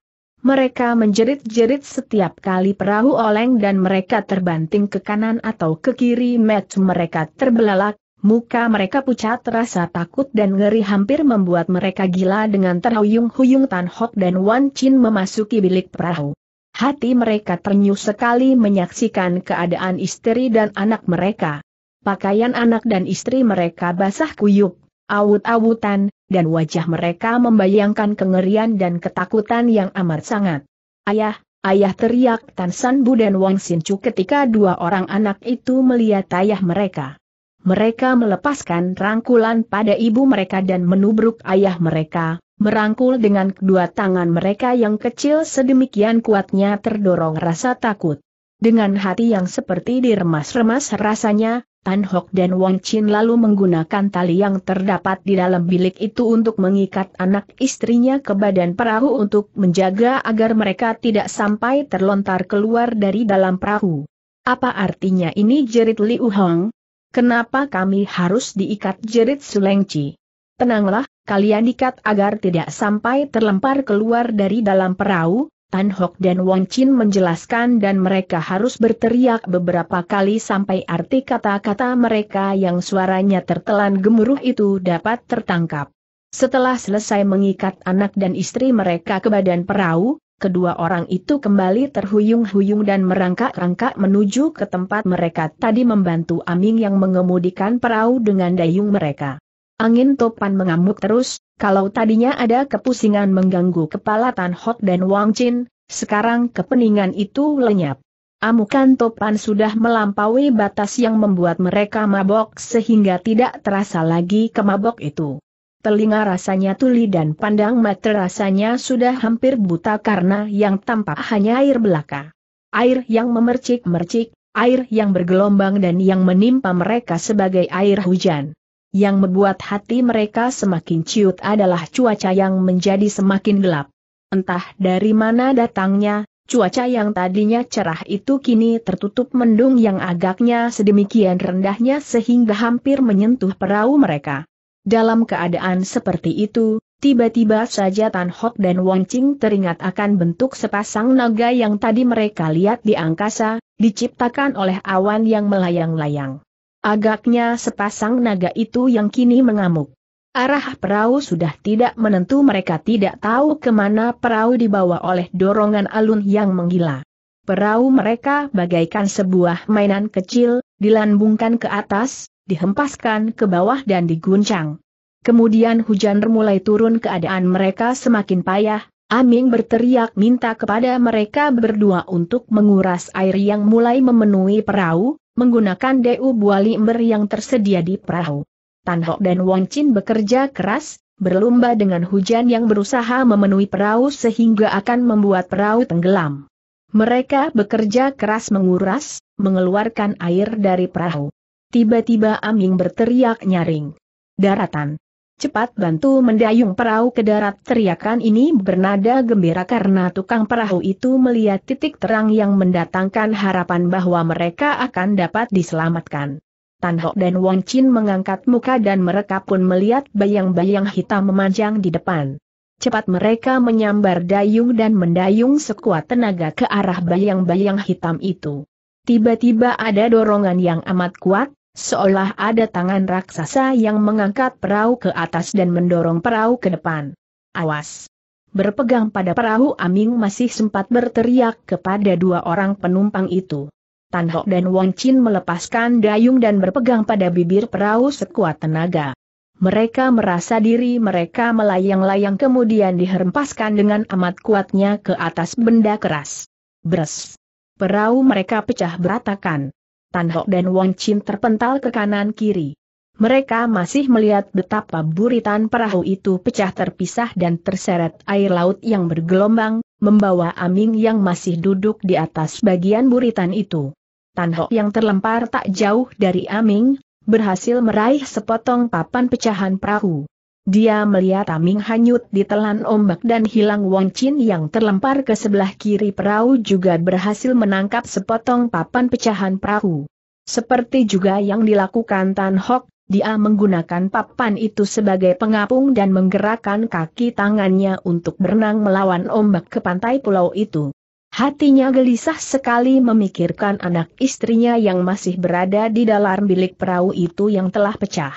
Mereka menjerit-jerit setiap kali perahu oleng dan mereka terbanting ke kanan atau ke kiri match mereka terbelalak, muka mereka pucat rasa takut dan ngeri hampir membuat mereka gila dengan terhuyung-huyung Tan Hok dan Wan Chin memasuki bilik perahu. Hati mereka ternyuh sekali menyaksikan keadaan istri dan anak mereka. Pakaian anak dan istri mereka basah kuyup, awut-awutan, dan wajah mereka membayangkan kengerian dan ketakutan yang amat sangat. Ayah, ayah teriak Tan San Bu dan Wang Chu ketika dua orang anak itu melihat ayah mereka. Mereka melepaskan rangkulan pada ibu mereka dan menubruk ayah mereka, merangkul dengan kedua tangan mereka yang kecil sedemikian kuatnya terdorong rasa takut. Dengan hati yang seperti diremas-remas rasanya, Tan Hok dan Wong Chin lalu menggunakan tali yang terdapat di dalam bilik itu untuk mengikat anak istrinya ke badan perahu untuk menjaga agar mereka tidak sampai terlontar keluar dari dalam perahu. Apa artinya ini jerit Liu Hong? Kenapa kami harus diikat jerit Sulengci? Tenanglah, kalian ikat agar tidak sampai terlempar keluar dari dalam perahu, Tan Hock dan Wong Chin menjelaskan dan mereka harus berteriak beberapa kali sampai arti kata-kata mereka yang suaranya tertelan gemuruh itu dapat tertangkap. Setelah selesai mengikat anak dan istri mereka ke badan perahu, kedua orang itu kembali terhuyung-huyung dan merangkak-rangkak menuju ke tempat mereka tadi membantu Aming yang mengemudikan perahu dengan dayung mereka. Angin topan mengamuk terus, kalau tadinya ada kepusingan mengganggu kepala Tan Hok dan Wang Chin, sekarang kepeningan itu lenyap. Amukan topan sudah melampaui batas yang membuat mereka mabok sehingga tidak terasa lagi kemabok itu. Telinga rasanya tuli dan pandang mata rasanya sudah hampir buta karena yang tampak hanya air belaka. Air yang memercik-mercik, air yang bergelombang dan yang menimpa mereka sebagai air hujan yang membuat hati mereka semakin ciut adalah cuaca yang menjadi semakin gelap. Entah dari mana datangnya, cuaca yang tadinya cerah itu kini tertutup mendung yang agaknya sedemikian rendahnya sehingga hampir menyentuh perahu mereka. Dalam keadaan seperti itu, tiba-tiba saja Tan Hok dan Wang Ching teringat akan bentuk sepasang naga yang tadi mereka lihat di angkasa, diciptakan oleh awan yang melayang-layang. Agaknya sepasang naga itu yang kini mengamuk. Arah perahu sudah tidak menentu mereka tidak tahu kemana perahu dibawa oleh dorongan alun yang menggila. Perahu mereka bagaikan sebuah mainan kecil, dilambungkan ke atas, dihempaskan ke bawah dan diguncang. Kemudian hujan mulai turun keadaan mereka semakin payah, Aming berteriak minta kepada mereka berdua untuk menguras air yang mulai memenuhi perahu, menggunakan DU buali ember yang tersedia di perahu. Tan Hok dan Wong Chin bekerja keras, berlumba dengan hujan yang berusaha memenuhi perahu sehingga akan membuat perahu tenggelam. Mereka bekerja keras menguras, mengeluarkan air dari perahu. Tiba-tiba Aming berteriak nyaring. Daratan cepat bantu mendayung perahu ke darat. Teriakan ini bernada gembira karena tukang perahu itu melihat titik terang yang mendatangkan harapan bahwa mereka akan dapat diselamatkan. Tan Hok dan Wong Chin mengangkat muka dan mereka pun melihat bayang-bayang hitam memanjang di depan. Cepat mereka menyambar dayung dan mendayung sekuat tenaga ke arah bayang-bayang hitam itu. Tiba-tiba ada dorongan yang amat kuat, Seolah ada tangan raksasa yang mengangkat perahu ke atas dan mendorong perahu ke depan. Awas! Berpegang pada perahu Aming masih sempat berteriak kepada dua orang penumpang itu. Tan Hok dan Wong Chin melepaskan dayung dan berpegang pada bibir perahu sekuat tenaga. Mereka merasa diri mereka melayang-layang kemudian dihempaskan dengan amat kuatnya ke atas benda keras. Bres. Perahu mereka pecah beratakan. Tan Hok dan Wong Chin terpental ke kanan kiri. Mereka masih melihat betapa buritan perahu itu pecah terpisah dan terseret air laut yang bergelombang, membawa Aming yang masih duduk di atas bagian buritan itu. Tan Hok yang terlempar tak jauh dari Aming, berhasil meraih sepotong papan pecahan perahu. Dia melihat Aming hanyut ditelan ombak dan hilang Wang Chin yang terlempar ke sebelah kiri perahu juga berhasil menangkap sepotong papan pecahan perahu. Seperti juga yang dilakukan Tan Hok, dia menggunakan papan itu sebagai pengapung dan menggerakkan kaki tangannya untuk berenang melawan ombak ke pantai pulau itu. Hatinya gelisah sekali memikirkan anak istrinya yang masih berada di dalam bilik perahu itu yang telah pecah.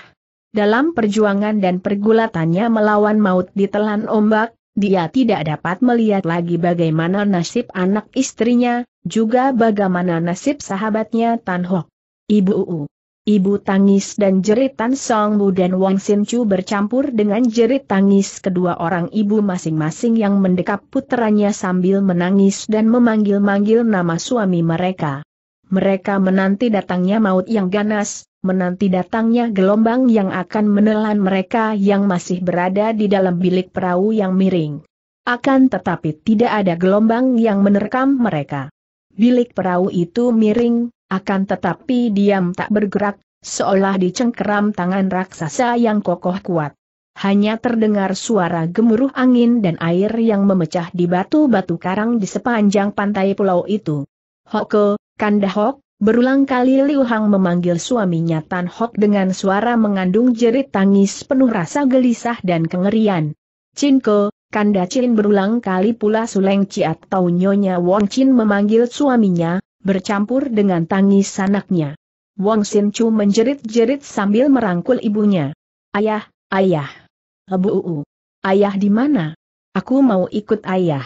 Dalam perjuangan dan pergulatannya melawan maut di telan ombak, dia tidak dapat melihat lagi bagaimana nasib anak istrinya, juga bagaimana nasib sahabatnya Tan Hok. Ibu Uu. Ibu tangis dan jeritan Song Bu dan Wang Sin Chu bercampur dengan jerit tangis kedua orang ibu masing-masing yang mendekap putranya sambil menangis dan memanggil-manggil nama suami mereka. Mereka menanti datangnya maut yang ganas, menanti datangnya gelombang yang akan menelan mereka yang masih berada di dalam bilik perahu yang miring. Akan tetapi tidak ada gelombang yang menerkam mereka. Bilik perahu itu miring, akan tetapi diam tak bergerak, seolah dicengkeram tangan raksasa yang kokoh kuat. Hanya terdengar suara gemuruh angin dan air yang memecah di batu-batu karang di sepanjang pantai pulau itu. Hoko, Kandahok, Berulang kali Liu Hang memanggil suaminya Tan Hok dengan suara mengandung jerit tangis penuh rasa gelisah dan kengerian. Cinko, Kanda Chin berulang kali pula Suleng Ciat atau Nyonya Wong Chin memanggil suaminya, bercampur dengan tangis anaknya. Wong Sin Chu menjerit-jerit sambil merangkul ibunya. Ayah, ayah. Abu uu. Ayah di mana? Aku mau ikut ayah.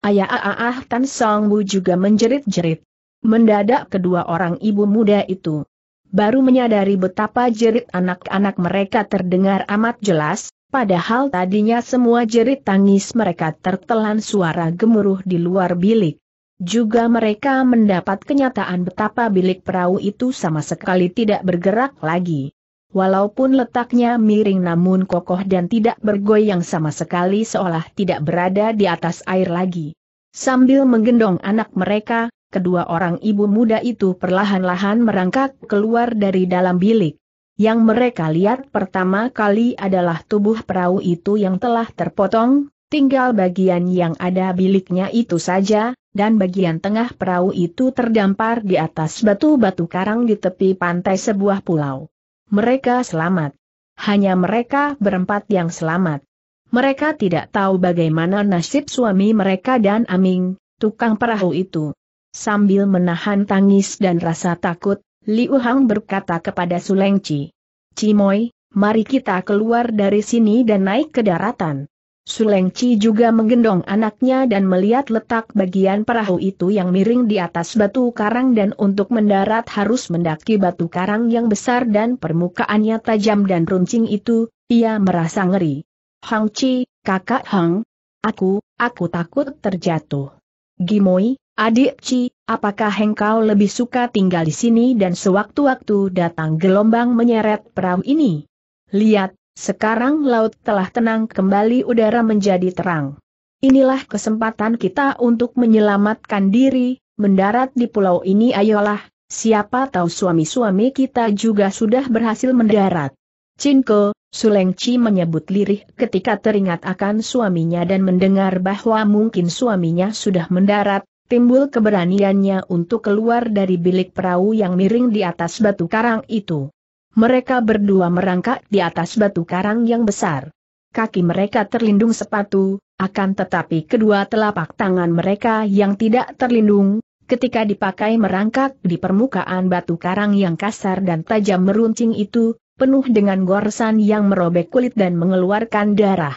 Ayah ah, ah, ah Tan Song Bu juga menjerit-jerit. Mendadak kedua orang ibu muda itu baru menyadari betapa jerit anak-anak mereka terdengar amat jelas, padahal tadinya semua jerit tangis mereka tertelan suara gemuruh di luar bilik. Juga mereka mendapat kenyataan betapa bilik perahu itu sama sekali tidak bergerak lagi. Walaupun letaknya miring namun kokoh dan tidak bergoyang sama sekali seolah tidak berada di atas air lagi. Sambil menggendong anak mereka, kedua orang ibu muda itu perlahan-lahan merangkak keluar dari dalam bilik. Yang mereka lihat pertama kali adalah tubuh perahu itu yang telah terpotong, tinggal bagian yang ada biliknya itu saja, dan bagian tengah perahu itu terdampar di atas batu-batu karang di tepi pantai sebuah pulau. Mereka selamat. Hanya mereka berempat yang selamat. Mereka tidak tahu bagaimana nasib suami mereka dan Aming, tukang perahu itu. Sambil menahan tangis dan rasa takut, Liu Hang berkata kepada Sulengci. Cimoy, mari kita keluar dari sini dan naik ke daratan. Sulengci juga menggendong anaknya dan melihat letak bagian perahu itu yang miring di atas batu karang dan untuk mendarat harus mendaki batu karang yang besar dan permukaannya tajam dan runcing itu, ia merasa ngeri. Hang Chi, kakak Hang, aku, aku takut terjatuh. Gimoy. Adik Ci, apakah engkau lebih suka tinggal di sini dan sewaktu-waktu datang gelombang menyeret perahu ini? Lihat, sekarang laut telah tenang kembali udara menjadi terang. Inilah kesempatan kita untuk menyelamatkan diri, mendarat di pulau ini ayolah, siapa tahu suami-suami kita juga sudah berhasil mendarat. Cinko, C menyebut lirih ketika teringat akan suaminya dan mendengar bahwa mungkin suaminya sudah mendarat, timbul keberaniannya untuk keluar dari bilik perahu yang miring di atas batu karang itu. Mereka berdua merangkak di atas batu karang yang besar. Kaki mereka terlindung sepatu, akan tetapi kedua telapak tangan mereka yang tidak terlindung, ketika dipakai merangkak di permukaan batu karang yang kasar dan tajam meruncing itu, penuh dengan goresan yang merobek kulit dan mengeluarkan darah.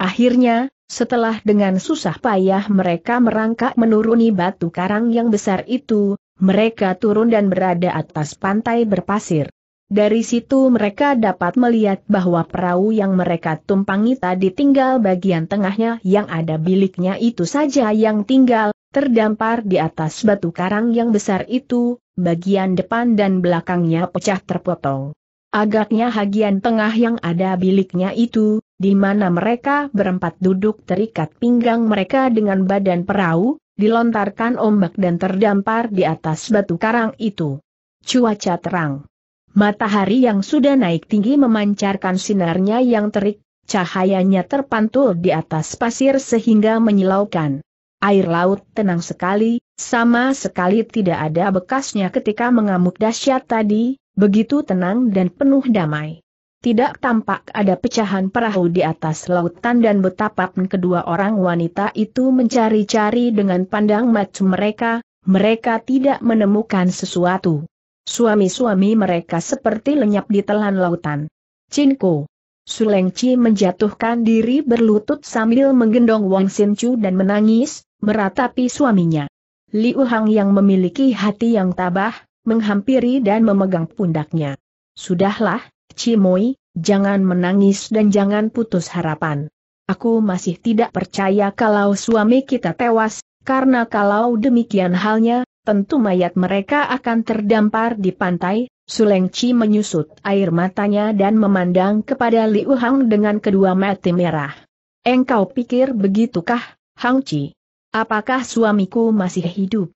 Akhirnya, setelah dengan susah payah mereka merangkak menuruni batu karang yang besar itu, mereka turun dan berada atas pantai berpasir. Dari situ mereka dapat melihat bahwa perahu yang mereka tumpangi tadi tinggal bagian tengahnya yang ada biliknya itu saja yang tinggal, terdampar di atas batu karang yang besar itu, bagian depan dan belakangnya pecah terpotong. Agaknya bagian tengah yang ada biliknya itu, di mana mereka berempat duduk terikat pinggang mereka dengan badan perahu, dilontarkan ombak dan terdampar di atas batu karang itu. Cuaca terang. Matahari yang sudah naik tinggi memancarkan sinarnya yang terik, cahayanya terpantul di atas pasir sehingga menyilaukan. Air laut tenang sekali, sama sekali tidak ada bekasnya ketika mengamuk dahsyat tadi, begitu tenang dan penuh damai tidak tampak ada pecahan perahu di atas lautan dan betapapun kedua orang wanita itu mencari-cari dengan pandang mata mereka, mereka tidak menemukan sesuatu. Suami-suami mereka seperti lenyap di telan lautan. Cinko. Sulengci menjatuhkan diri berlutut sambil menggendong Wang Sinchu dan menangis, meratapi suaminya. Liu Hang yang memiliki hati yang tabah, menghampiri dan memegang pundaknya. Sudahlah, Cimoy, jangan menangis dan jangan putus harapan. Aku masih tidak percaya kalau suami kita tewas, karena kalau demikian halnya, tentu mayat mereka akan terdampar di pantai, Suleng Chi menyusut air matanya dan memandang kepada Liu Hang dengan kedua mata merah. Engkau pikir begitukah, Hang Chi? Apakah suamiku masih hidup?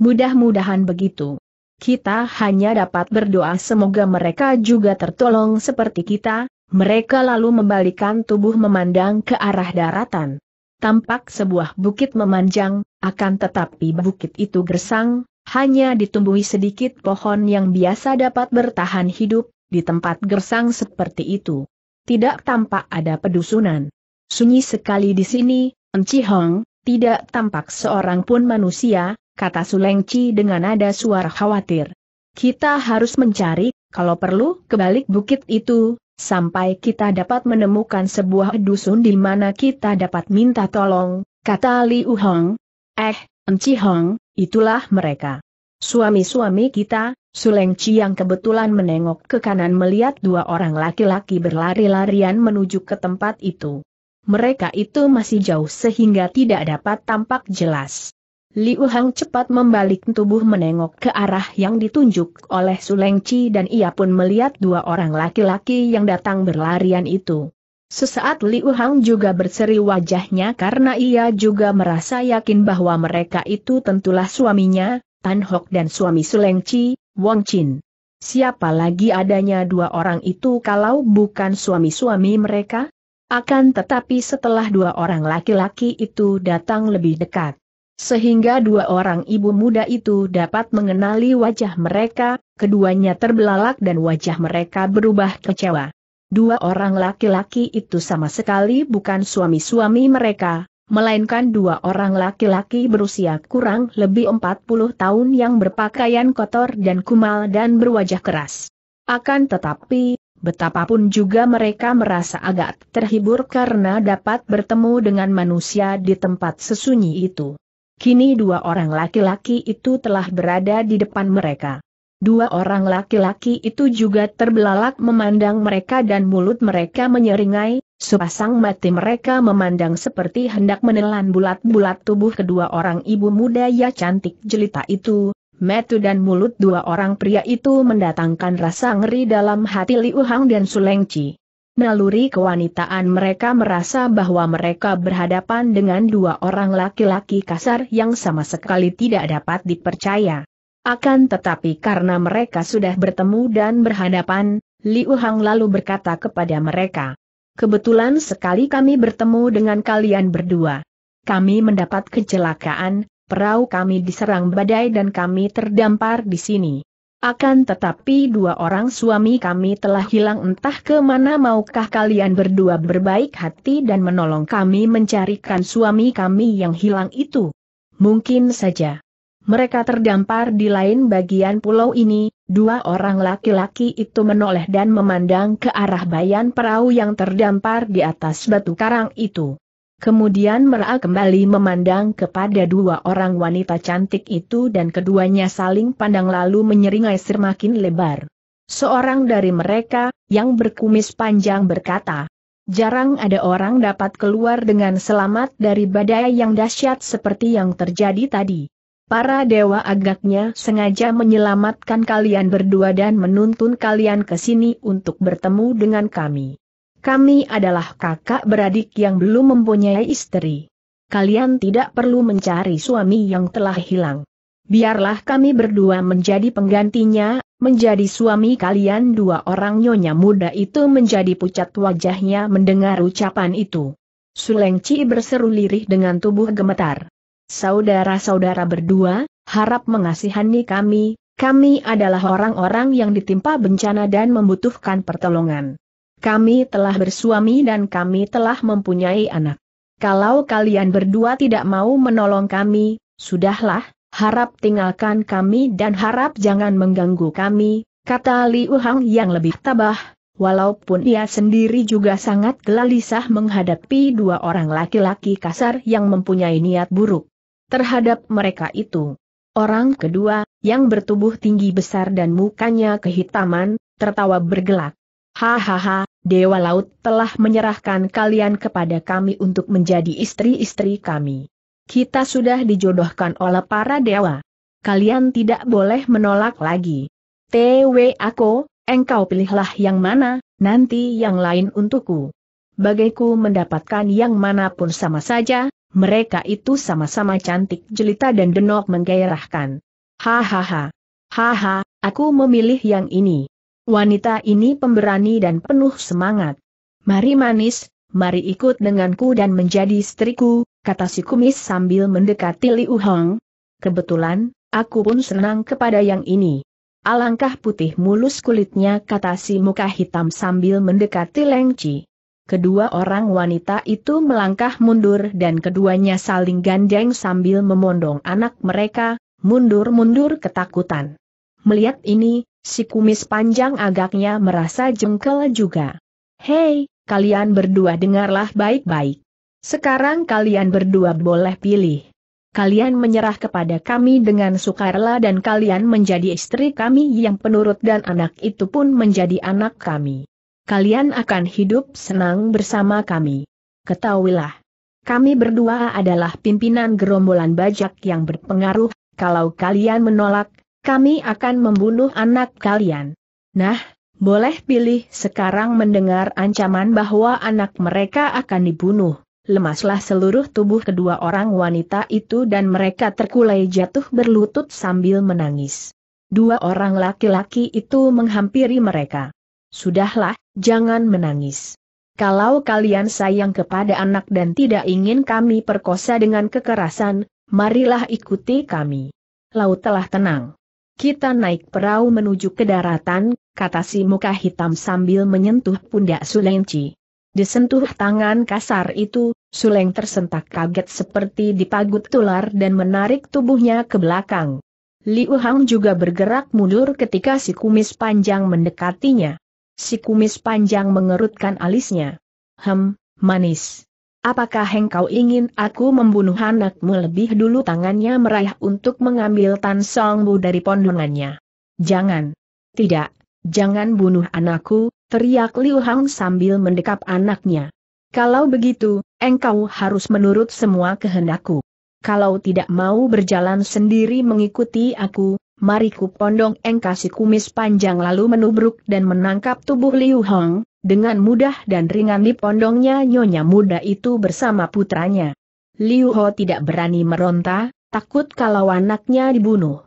Mudah-mudahan begitu kita hanya dapat berdoa semoga mereka juga tertolong seperti kita, mereka lalu membalikan tubuh memandang ke arah daratan. Tampak sebuah bukit memanjang, akan tetapi bukit itu gersang, hanya ditumbuhi sedikit pohon yang biasa dapat bertahan hidup, di tempat gersang seperti itu. Tidak tampak ada pedusunan. Sunyi sekali di sini, Enci Hong, tidak tampak seorang pun manusia, kata Sulengci dengan nada suara khawatir. Kita harus mencari, kalau perlu, kebalik bukit itu, sampai kita dapat menemukan sebuah dusun di mana kita dapat minta tolong, kata Liu Hong. Eh, Enci Hong, itulah mereka. Suami-suami kita, Sulengci yang kebetulan menengok ke kanan melihat dua orang laki-laki berlari-larian menuju ke tempat itu. Mereka itu masih jauh sehingga tidak dapat tampak jelas. Liu Hang cepat membalik tubuh menengok ke arah yang ditunjuk oleh Suleng Sulengci dan ia pun melihat dua orang laki-laki yang datang berlarian itu. Sesaat Liu Hang juga berseri wajahnya karena ia juga merasa yakin bahwa mereka itu tentulah suaminya, Tan Hok dan suami Suleng Sulengci, Wang Chin. Siapa lagi adanya dua orang itu kalau bukan suami-suami mereka? Akan tetapi setelah dua orang laki-laki itu datang lebih dekat sehingga dua orang ibu muda itu dapat mengenali wajah mereka, keduanya terbelalak dan wajah mereka berubah kecewa. Dua orang laki-laki itu sama sekali bukan suami-suami mereka, melainkan dua orang laki-laki berusia kurang lebih 40 tahun yang berpakaian kotor dan kumal dan berwajah keras. Akan tetapi, betapapun juga mereka merasa agak terhibur karena dapat bertemu dengan manusia di tempat sesunyi itu. Kini dua orang laki-laki itu telah berada di depan mereka. Dua orang laki-laki itu juga terbelalak memandang mereka dan mulut mereka menyeringai, sepasang mati mereka memandang seperti hendak menelan bulat-bulat tubuh kedua orang ibu muda ya cantik jelita itu, metu dan mulut dua orang pria itu mendatangkan rasa ngeri dalam hati Liu Hang dan Sulengci. Naluri kewanitaan mereka merasa bahwa mereka berhadapan dengan dua orang laki-laki kasar yang sama sekali tidak dapat dipercaya. Akan tetapi karena mereka sudah bertemu dan berhadapan, Liu Hang lalu berkata kepada mereka, Kebetulan sekali kami bertemu dengan kalian berdua. Kami mendapat kecelakaan, perahu kami diserang badai dan kami terdampar di sini. Akan tetapi dua orang suami kami telah hilang entah kemana maukah kalian berdua berbaik hati dan menolong kami mencarikan suami kami yang hilang itu. Mungkin saja. Mereka terdampar di lain bagian pulau ini, dua orang laki-laki itu menoleh dan memandang ke arah bayan perahu yang terdampar di atas batu karang itu. Kemudian Mera kembali memandang kepada dua orang wanita cantik itu dan keduanya saling pandang lalu menyeringai semakin lebar. Seorang dari mereka, yang berkumis panjang berkata, Jarang ada orang dapat keluar dengan selamat dari badai yang dahsyat seperti yang terjadi tadi. Para dewa agaknya sengaja menyelamatkan kalian berdua dan menuntun kalian ke sini untuk bertemu dengan kami. Kami adalah kakak beradik yang belum mempunyai istri. Kalian tidak perlu mencari suami yang telah hilang. Biarlah kami berdua menjadi penggantinya, menjadi suami kalian dua orang nyonya muda itu menjadi pucat wajahnya mendengar ucapan itu. Sulengci berseru lirih dengan tubuh gemetar. Saudara-saudara berdua, harap mengasihani kami, kami adalah orang-orang yang ditimpa bencana dan membutuhkan pertolongan. Kami telah bersuami dan kami telah mempunyai anak. Kalau kalian berdua tidak mau menolong kami, sudahlah, harap tinggalkan kami dan harap jangan mengganggu kami, kata Liu Hang yang lebih tabah, walaupun ia sendiri juga sangat gelisah menghadapi dua orang laki-laki kasar yang mempunyai niat buruk terhadap mereka itu. Orang kedua, yang bertubuh tinggi besar dan mukanya kehitaman, tertawa bergelak. Hahaha, Dewa Laut telah menyerahkan kalian kepada kami untuk menjadi istri-istri kami. Kita sudah dijodohkan oleh para dewa. Kalian tidak boleh menolak lagi. TW aku, engkau pilihlah yang mana, nanti yang lain untukku. Bagiku mendapatkan yang manapun sama saja, mereka itu sama-sama cantik jelita dan denok menggairahkan. Hahaha. Haha, aku memilih yang ini. Wanita ini pemberani dan penuh semangat. Mari manis, mari ikut denganku dan menjadi istriku, kata si kumis sambil mendekati Liu Hong. Kebetulan, aku pun senang kepada yang ini. Alangkah putih mulus kulitnya kata si muka hitam sambil mendekati Leng Chi. Kedua orang wanita itu melangkah mundur dan keduanya saling gandeng sambil memondong anak mereka, mundur-mundur ketakutan. Melihat ini, Si kumis panjang agaknya merasa jengkel juga. Hei, kalian berdua dengarlah baik-baik. Sekarang kalian berdua boleh pilih. Kalian menyerah kepada kami dengan sukarela dan kalian menjadi istri kami yang penurut dan anak itu pun menjadi anak kami. Kalian akan hidup senang bersama kami. Ketahuilah, kami berdua adalah pimpinan gerombolan bajak yang berpengaruh, kalau kalian menolak, kami akan membunuh anak kalian. Nah, boleh pilih sekarang mendengar ancaman bahwa anak mereka akan dibunuh. Lemaslah seluruh tubuh kedua orang wanita itu dan mereka terkulai jatuh berlutut sambil menangis. Dua orang laki-laki itu menghampiri mereka. Sudahlah, jangan menangis. Kalau kalian sayang kepada anak dan tidak ingin kami perkosa dengan kekerasan, marilah ikuti kami. Laut telah tenang. Kita naik perahu menuju ke daratan, kata si muka hitam sambil menyentuh pundak Sulenci. Disentuh tangan kasar itu, Suleng tersentak kaget seperti dipagut tular dan menarik tubuhnya ke belakang. Liu Hang juga bergerak mundur ketika si kumis panjang mendekatinya. Si kumis panjang mengerutkan alisnya. Hem, manis. Apakah engkau ingin aku membunuh anakmu lebih dulu tangannya meraih untuk mengambil Tan bu dari pondongannya? Jangan. Tidak, jangan bunuh anakku, teriak Liu Hang sambil mendekap anaknya. Kalau begitu, engkau harus menurut semua kehendakku. Kalau tidak mau berjalan sendiri mengikuti aku, mari ku pondong engkasi kumis panjang lalu menubruk dan menangkap tubuh Liu Hong, dengan mudah dan ringan dipondongnya nyonya muda itu bersama putranya. Liu Ho tidak berani meronta, takut kalau anaknya dibunuh.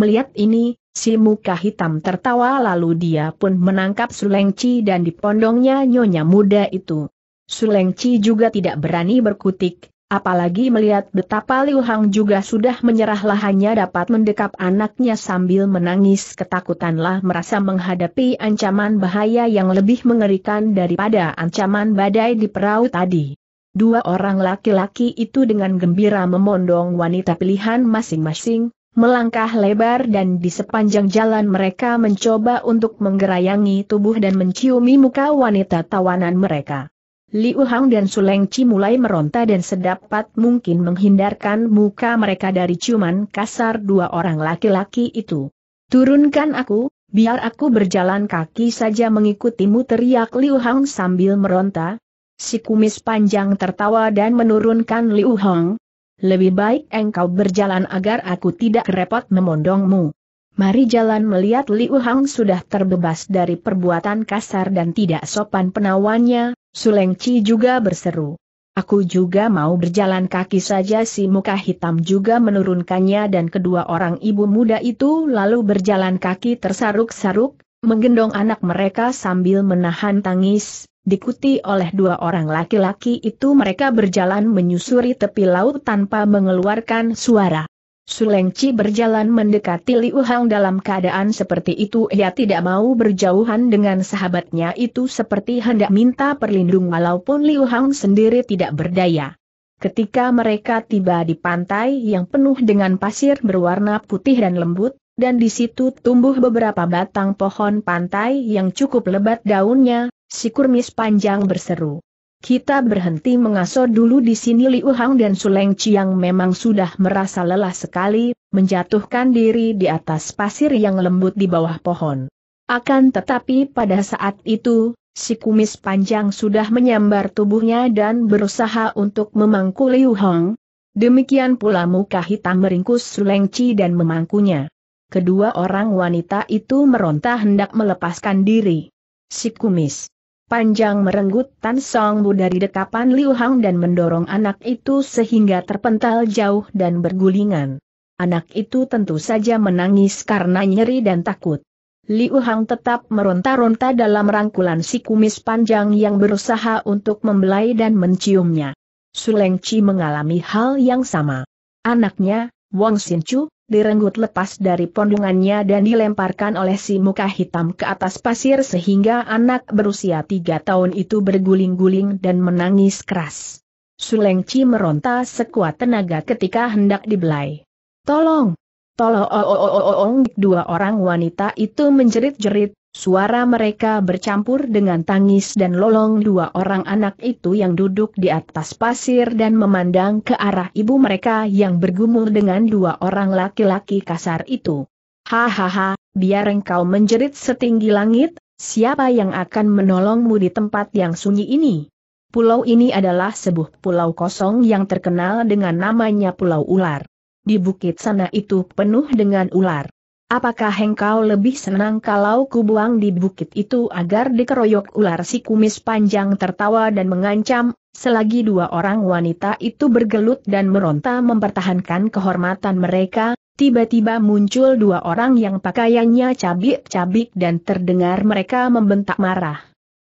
Melihat ini, si muka hitam tertawa lalu dia pun menangkap Sulengci dan dipondongnya nyonya muda itu. Sulengci juga tidak berani berkutik, Apalagi melihat betapa Liu Hang juga sudah menyerah lahannya dapat mendekap anaknya sambil menangis ketakutanlah merasa menghadapi ancaman bahaya yang lebih mengerikan daripada ancaman badai di perahu tadi. Dua orang laki-laki itu dengan gembira memondong wanita pilihan masing-masing, melangkah lebar dan di sepanjang jalan mereka mencoba untuk menggerayangi tubuh dan menciumi muka wanita tawanan mereka. Liu Hang dan Suleng Chi mulai meronta dan sedapat mungkin menghindarkan muka mereka dari ciuman kasar dua orang laki-laki itu. Turunkan aku, biar aku berjalan kaki saja mengikutimu teriak Liu Hang sambil meronta. Si kumis panjang tertawa dan menurunkan Liu Hang. Lebih baik engkau berjalan agar aku tidak repot memondongmu. Mari jalan melihat Liu Hang sudah terbebas dari perbuatan kasar dan tidak sopan penawannya, Sulengci juga berseru. Aku juga mau berjalan kaki saja si muka hitam juga menurunkannya dan kedua orang ibu muda itu lalu berjalan kaki tersaruk-saruk, menggendong anak mereka sambil menahan tangis, dikuti oleh dua orang laki-laki itu mereka berjalan menyusuri tepi laut tanpa mengeluarkan suara. Sulengci berjalan mendekati Liu Hang dalam keadaan seperti itu ia tidak mau berjauhan dengan sahabatnya itu seperti hendak minta perlindung walaupun Liu Hang sendiri tidak berdaya. Ketika mereka tiba di pantai yang penuh dengan pasir berwarna putih dan lembut, dan di situ tumbuh beberapa batang pohon pantai yang cukup lebat daunnya, si kurmis panjang berseru. Kita berhenti mengasuh dulu di sini Liu Hang dan Suleng Chiang memang sudah merasa lelah sekali, menjatuhkan diri di atas pasir yang lembut di bawah pohon. Akan tetapi pada saat itu, si kumis panjang sudah menyambar tubuhnya dan berusaha untuk memangku Liu Hang. Demikian pula muka hitam meringkus Suleng Chi dan memangkunya. Kedua orang wanita itu meronta hendak melepaskan diri. Si kumis panjang merenggut Tan Song Bu dari dekapan Liu Hang dan mendorong anak itu sehingga terpental jauh dan bergulingan. Anak itu tentu saja menangis karena nyeri dan takut. Liu Hang tetap meronta-ronta dalam rangkulan si kumis panjang yang berusaha untuk membelai dan menciumnya. Suleng Chi mengalami hal yang sama. Anaknya, Wong Sinchu, direnggut lepas dari pondungannya dan dilemparkan oleh si muka hitam ke atas pasir sehingga anak berusia tiga tahun itu berguling-guling dan menangis keras. Sulengci meronta sekuat tenaga ketika hendak dibelai. Tolong! Tolong! Oh, oh, oh, dua orang wanita itu menjerit-jerit, Suara mereka bercampur dengan tangis dan lolong dua orang anak itu yang duduk di atas pasir dan memandang ke arah ibu mereka yang bergumul dengan dua orang laki-laki kasar itu. Hahaha, biar engkau menjerit setinggi langit, siapa yang akan menolongmu di tempat yang sunyi ini? Pulau ini adalah sebuah pulau kosong yang terkenal dengan namanya Pulau Ular. Di bukit sana itu penuh dengan ular. Apakah engkau lebih senang kalau kubuang di bukit itu agar dikeroyok ular si kumis panjang tertawa dan mengancam, selagi dua orang wanita itu bergelut dan meronta mempertahankan kehormatan mereka, tiba-tiba muncul dua orang yang pakaiannya cabik-cabik dan terdengar mereka membentak marah.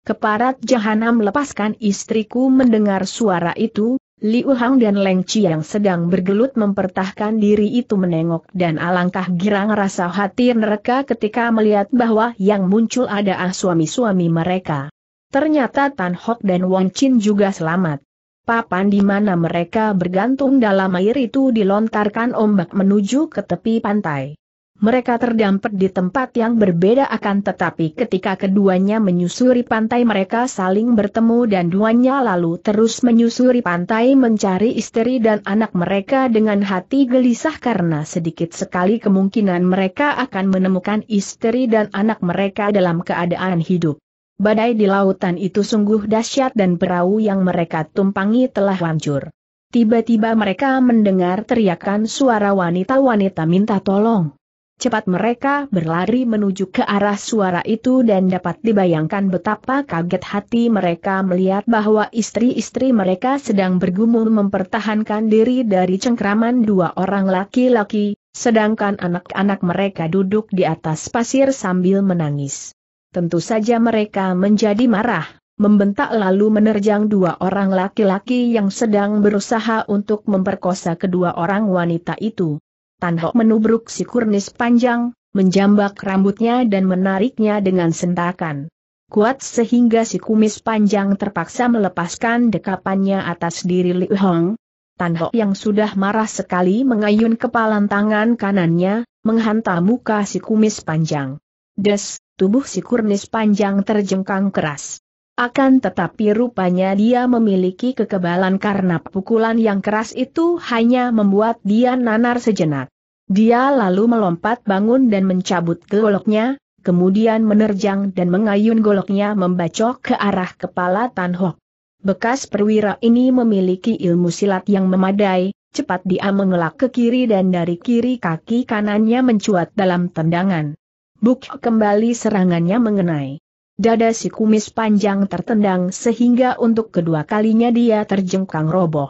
Keparat jahanam lepaskan istriku mendengar suara itu, Liu Hang dan Leng Chi yang sedang bergelut mempertahankan diri itu menengok dan alangkah girang rasa hati mereka ketika melihat bahwa yang muncul ah suami-suami mereka. Ternyata Tan Hok dan Wong Chin juga selamat. Papan di mana mereka bergantung dalam air itu dilontarkan ombak menuju ke tepi pantai mereka terdampar di tempat yang berbeda akan tetapi ketika keduanya menyusuri pantai mereka saling bertemu dan duanya lalu terus menyusuri pantai mencari istri dan anak mereka dengan hati gelisah karena sedikit sekali kemungkinan mereka akan menemukan istri dan anak mereka dalam keadaan hidup. Badai di lautan itu sungguh dahsyat dan perahu yang mereka tumpangi telah hancur. Tiba-tiba mereka mendengar teriakan suara wanita-wanita minta tolong. Cepat mereka berlari menuju ke arah suara itu dan dapat dibayangkan betapa kaget hati mereka melihat bahwa istri-istri mereka sedang bergumul mempertahankan diri dari cengkraman dua orang laki-laki, sedangkan anak-anak mereka duduk di atas pasir sambil menangis. Tentu saja mereka menjadi marah, membentak lalu menerjang dua orang laki-laki yang sedang berusaha untuk memperkosa kedua orang wanita itu. Hok menubruk si kurnis panjang, menjambak rambutnya dan menariknya dengan sentakan. Kuat sehingga si kumis panjang terpaksa melepaskan dekapannya atas diri Liu Hong. Tan Hok yang sudah marah sekali mengayun kepalan tangan kanannya, menghantam muka si kumis panjang. Des, tubuh si kurnis panjang terjengkang keras. Akan tetapi rupanya dia memiliki kekebalan karena pukulan yang keras itu hanya membuat dia nanar sejenak. Dia lalu melompat bangun dan mencabut goloknya, kemudian menerjang dan mengayun goloknya membacok ke arah kepala Tan Hok. Bekas perwira ini memiliki ilmu silat yang memadai, cepat dia mengelak ke kiri dan dari kiri kaki kanannya mencuat dalam tendangan. Buk kembali serangannya mengenai Dada si kumis panjang tertendang sehingga untuk kedua kalinya dia terjengkang roboh.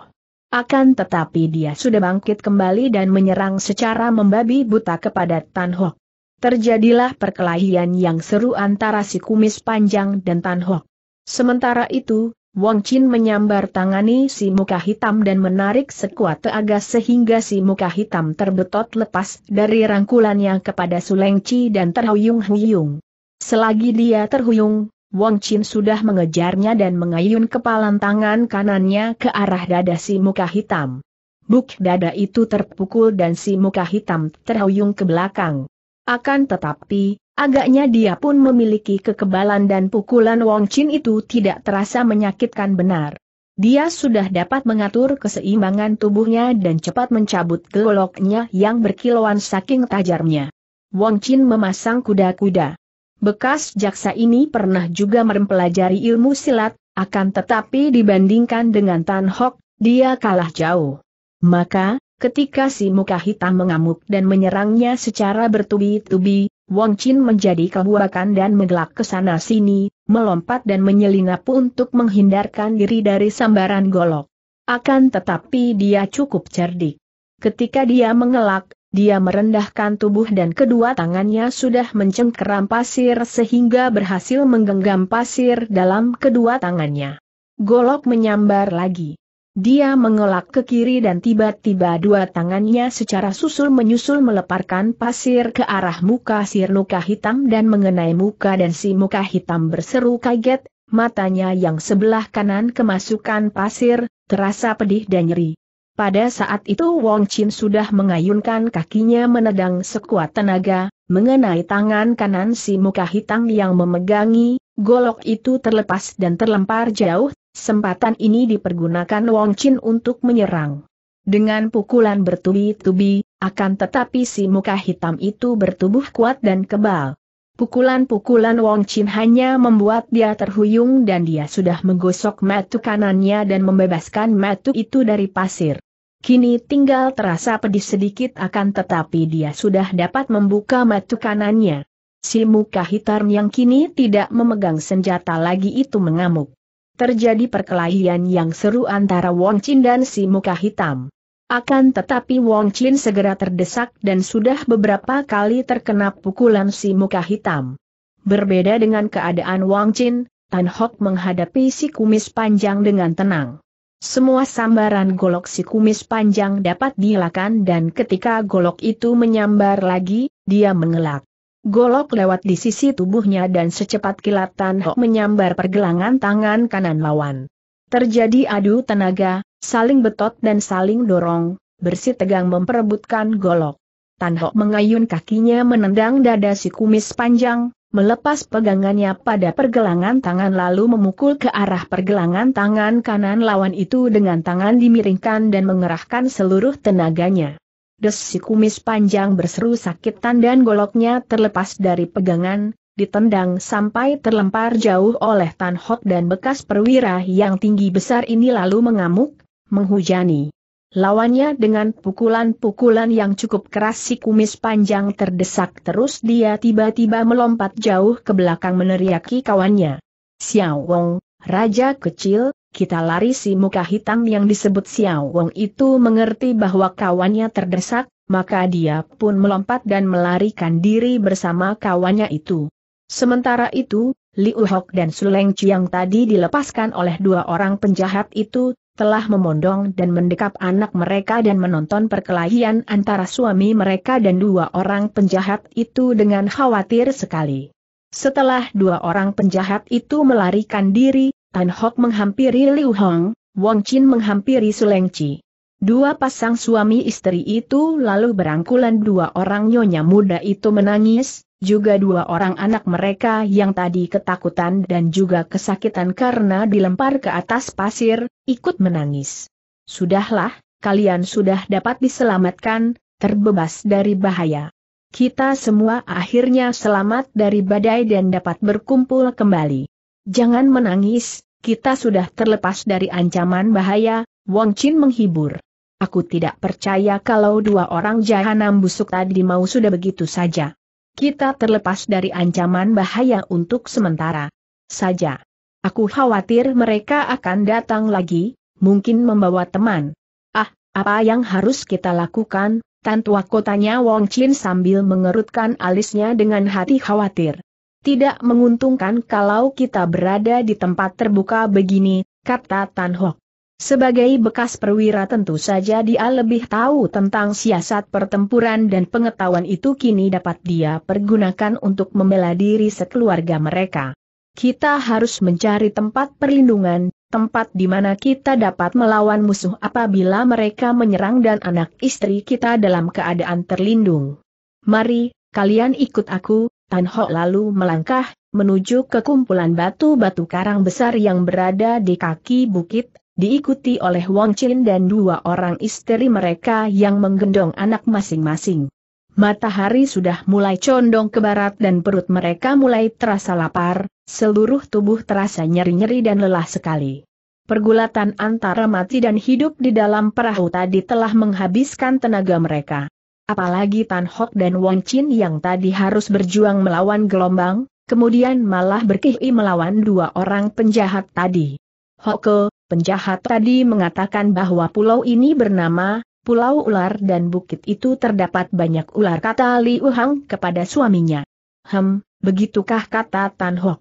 Akan tetapi dia sudah bangkit kembali dan menyerang secara membabi buta kepada Tan Hok. Terjadilah perkelahian yang seru antara si kumis panjang dan Tan Hok. Sementara itu, Wang Chin menyambar tangani si muka hitam dan menarik sekuat tenaga sehingga si muka hitam terbetot lepas dari rangkulannya kepada Suleng Sulengci dan terhuyung-huyung. Selagi dia terhuyung, Wong Chin sudah mengejarnya dan mengayun kepalan tangan kanannya ke arah dada si muka hitam. Buk dada itu terpukul dan si muka hitam terhuyung ke belakang. Akan tetapi, agaknya dia pun memiliki kekebalan dan pukulan Wong Chin itu tidak terasa menyakitkan benar. Dia sudah dapat mengatur keseimbangan tubuhnya dan cepat mencabut goloknya yang berkilauan saking tajamnya. Wong Chin memasang kuda-kuda. Bekas jaksa ini pernah juga mempelajari ilmu silat, akan tetapi dibandingkan dengan Tan Hok, dia kalah jauh. Maka, ketika si muka hitam mengamuk dan menyerangnya secara bertubi-tubi, Wong Chin menjadi kebuakan dan menggelak ke sana sini, melompat dan menyelinap untuk menghindarkan diri dari sambaran golok. Akan tetapi dia cukup cerdik. Ketika dia mengelak, dia merendahkan tubuh dan kedua tangannya sudah mencengkeram pasir sehingga berhasil menggenggam pasir dalam kedua tangannya. Golok menyambar lagi. Dia mengelak ke kiri dan tiba-tiba dua tangannya secara susul-menyusul meleparkan pasir ke arah muka muka hitam dan mengenai muka dan si muka hitam berseru kaget, matanya yang sebelah kanan kemasukan pasir, terasa pedih dan nyeri. Pada saat itu Wong Chin sudah mengayunkan kakinya menedang sekuat tenaga, mengenai tangan kanan si muka hitam yang memegangi, golok itu terlepas dan terlempar jauh, sempatan ini dipergunakan Wong Chin untuk menyerang. Dengan pukulan bertubi-tubi, akan tetapi si muka hitam itu bertubuh kuat dan kebal. Pukulan-pukulan Wong Chin hanya membuat dia terhuyung dan dia sudah menggosok metu kanannya dan membebaskan metu itu dari pasir. Kini tinggal terasa pedih sedikit akan tetapi dia sudah dapat membuka metu kanannya. Si muka hitam yang kini tidak memegang senjata lagi itu mengamuk. Terjadi perkelahian yang seru antara Wong Chin dan si muka hitam. Akan tetapi Wong Chin segera terdesak dan sudah beberapa kali terkena pukulan si muka hitam. Berbeda dengan keadaan Wong Chin, Tan Hok menghadapi si kumis panjang dengan tenang. Semua sambaran golok si kumis panjang dapat dilakukan dan ketika golok itu menyambar lagi, dia mengelak. Golok lewat di sisi tubuhnya dan secepat kilat Tan Hock menyambar pergelangan tangan kanan lawan. Terjadi adu tenaga, Saling betot dan saling dorong, bersih tegang memperebutkan golok. Tan Hok mengayun kakinya menendang dada si kumis panjang, melepas pegangannya pada pergelangan tangan lalu memukul ke arah pergelangan tangan kanan lawan itu dengan tangan dimiringkan dan mengerahkan seluruh tenaganya. Des si kumis panjang berseru sakit dan goloknya terlepas dari pegangan, ditendang sampai terlempar jauh oleh Tan Hok dan bekas perwira yang tinggi besar ini lalu mengamuk, menghujani. Lawannya dengan pukulan-pukulan yang cukup keras si kumis panjang terdesak terus dia tiba-tiba melompat jauh ke belakang meneriaki kawannya. Xiao Wong, Raja kecil, kita lari si muka hitam yang disebut Xiao Wong itu mengerti bahwa kawannya terdesak, maka dia pun melompat dan melarikan diri bersama kawannya itu. Sementara itu, Liu Hok dan Suleng Chiang tadi dilepaskan oleh dua orang penjahat itu telah memondong dan mendekap anak mereka dan menonton perkelahian antara suami mereka dan dua orang penjahat itu dengan khawatir sekali. Setelah dua orang penjahat itu melarikan diri, Tan Hok menghampiri Liu Hong, Wong Chin menghampiri Suleng Chi. Dua pasang suami istri itu lalu berangkulan dua orang nyonya muda itu menangis, juga dua orang anak mereka yang tadi ketakutan dan juga kesakitan karena dilempar ke atas pasir, ikut menangis. Sudahlah, kalian sudah dapat diselamatkan, terbebas dari bahaya. Kita semua akhirnya selamat dari badai dan dapat berkumpul kembali. Jangan menangis, kita sudah terlepas dari ancaman bahaya, Wong Chin menghibur. Aku tidak percaya kalau dua orang jahanam busuk tadi mau sudah begitu saja kita terlepas dari ancaman bahaya untuk sementara saja. Aku khawatir mereka akan datang lagi, mungkin membawa teman. Ah, apa yang harus kita lakukan, Tan kotanya tanya Wong Chin sambil mengerutkan alisnya dengan hati khawatir. Tidak menguntungkan kalau kita berada di tempat terbuka begini, kata Tan Hok. Sebagai bekas perwira tentu saja dia lebih tahu tentang siasat pertempuran dan pengetahuan itu kini dapat dia pergunakan untuk membela diri sekeluarga mereka. Kita harus mencari tempat perlindungan, tempat di mana kita dapat melawan musuh apabila mereka menyerang dan anak istri kita dalam keadaan terlindung. Mari, kalian ikut aku, Tan Ho lalu melangkah menuju ke kumpulan batu-batu karang besar yang berada di kaki bukit diikuti oleh Wang Chin dan dua orang istri mereka yang menggendong anak masing-masing. Matahari sudah mulai condong ke barat dan perut mereka mulai terasa lapar, seluruh tubuh terasa nyeri-nyeri dan lelah sekali. Pergulatan antara mati dan hidup di dalam perahu tadi telah menghabiskan tenaga mereka. Apalagi Tan Hok dan Wang Chin yang tadi harus berjuang melawan gelombang, kemudian malah berkihi melawan dua orang penjahat tadi. Hoke, Penjahat tadi mengatakan bahwa pulau ini bernama Pulau Ular dan bukit itu terdapat banyak ular kata Li Uhang kepada suaminya. Hem, begitukah kata Tan Hok?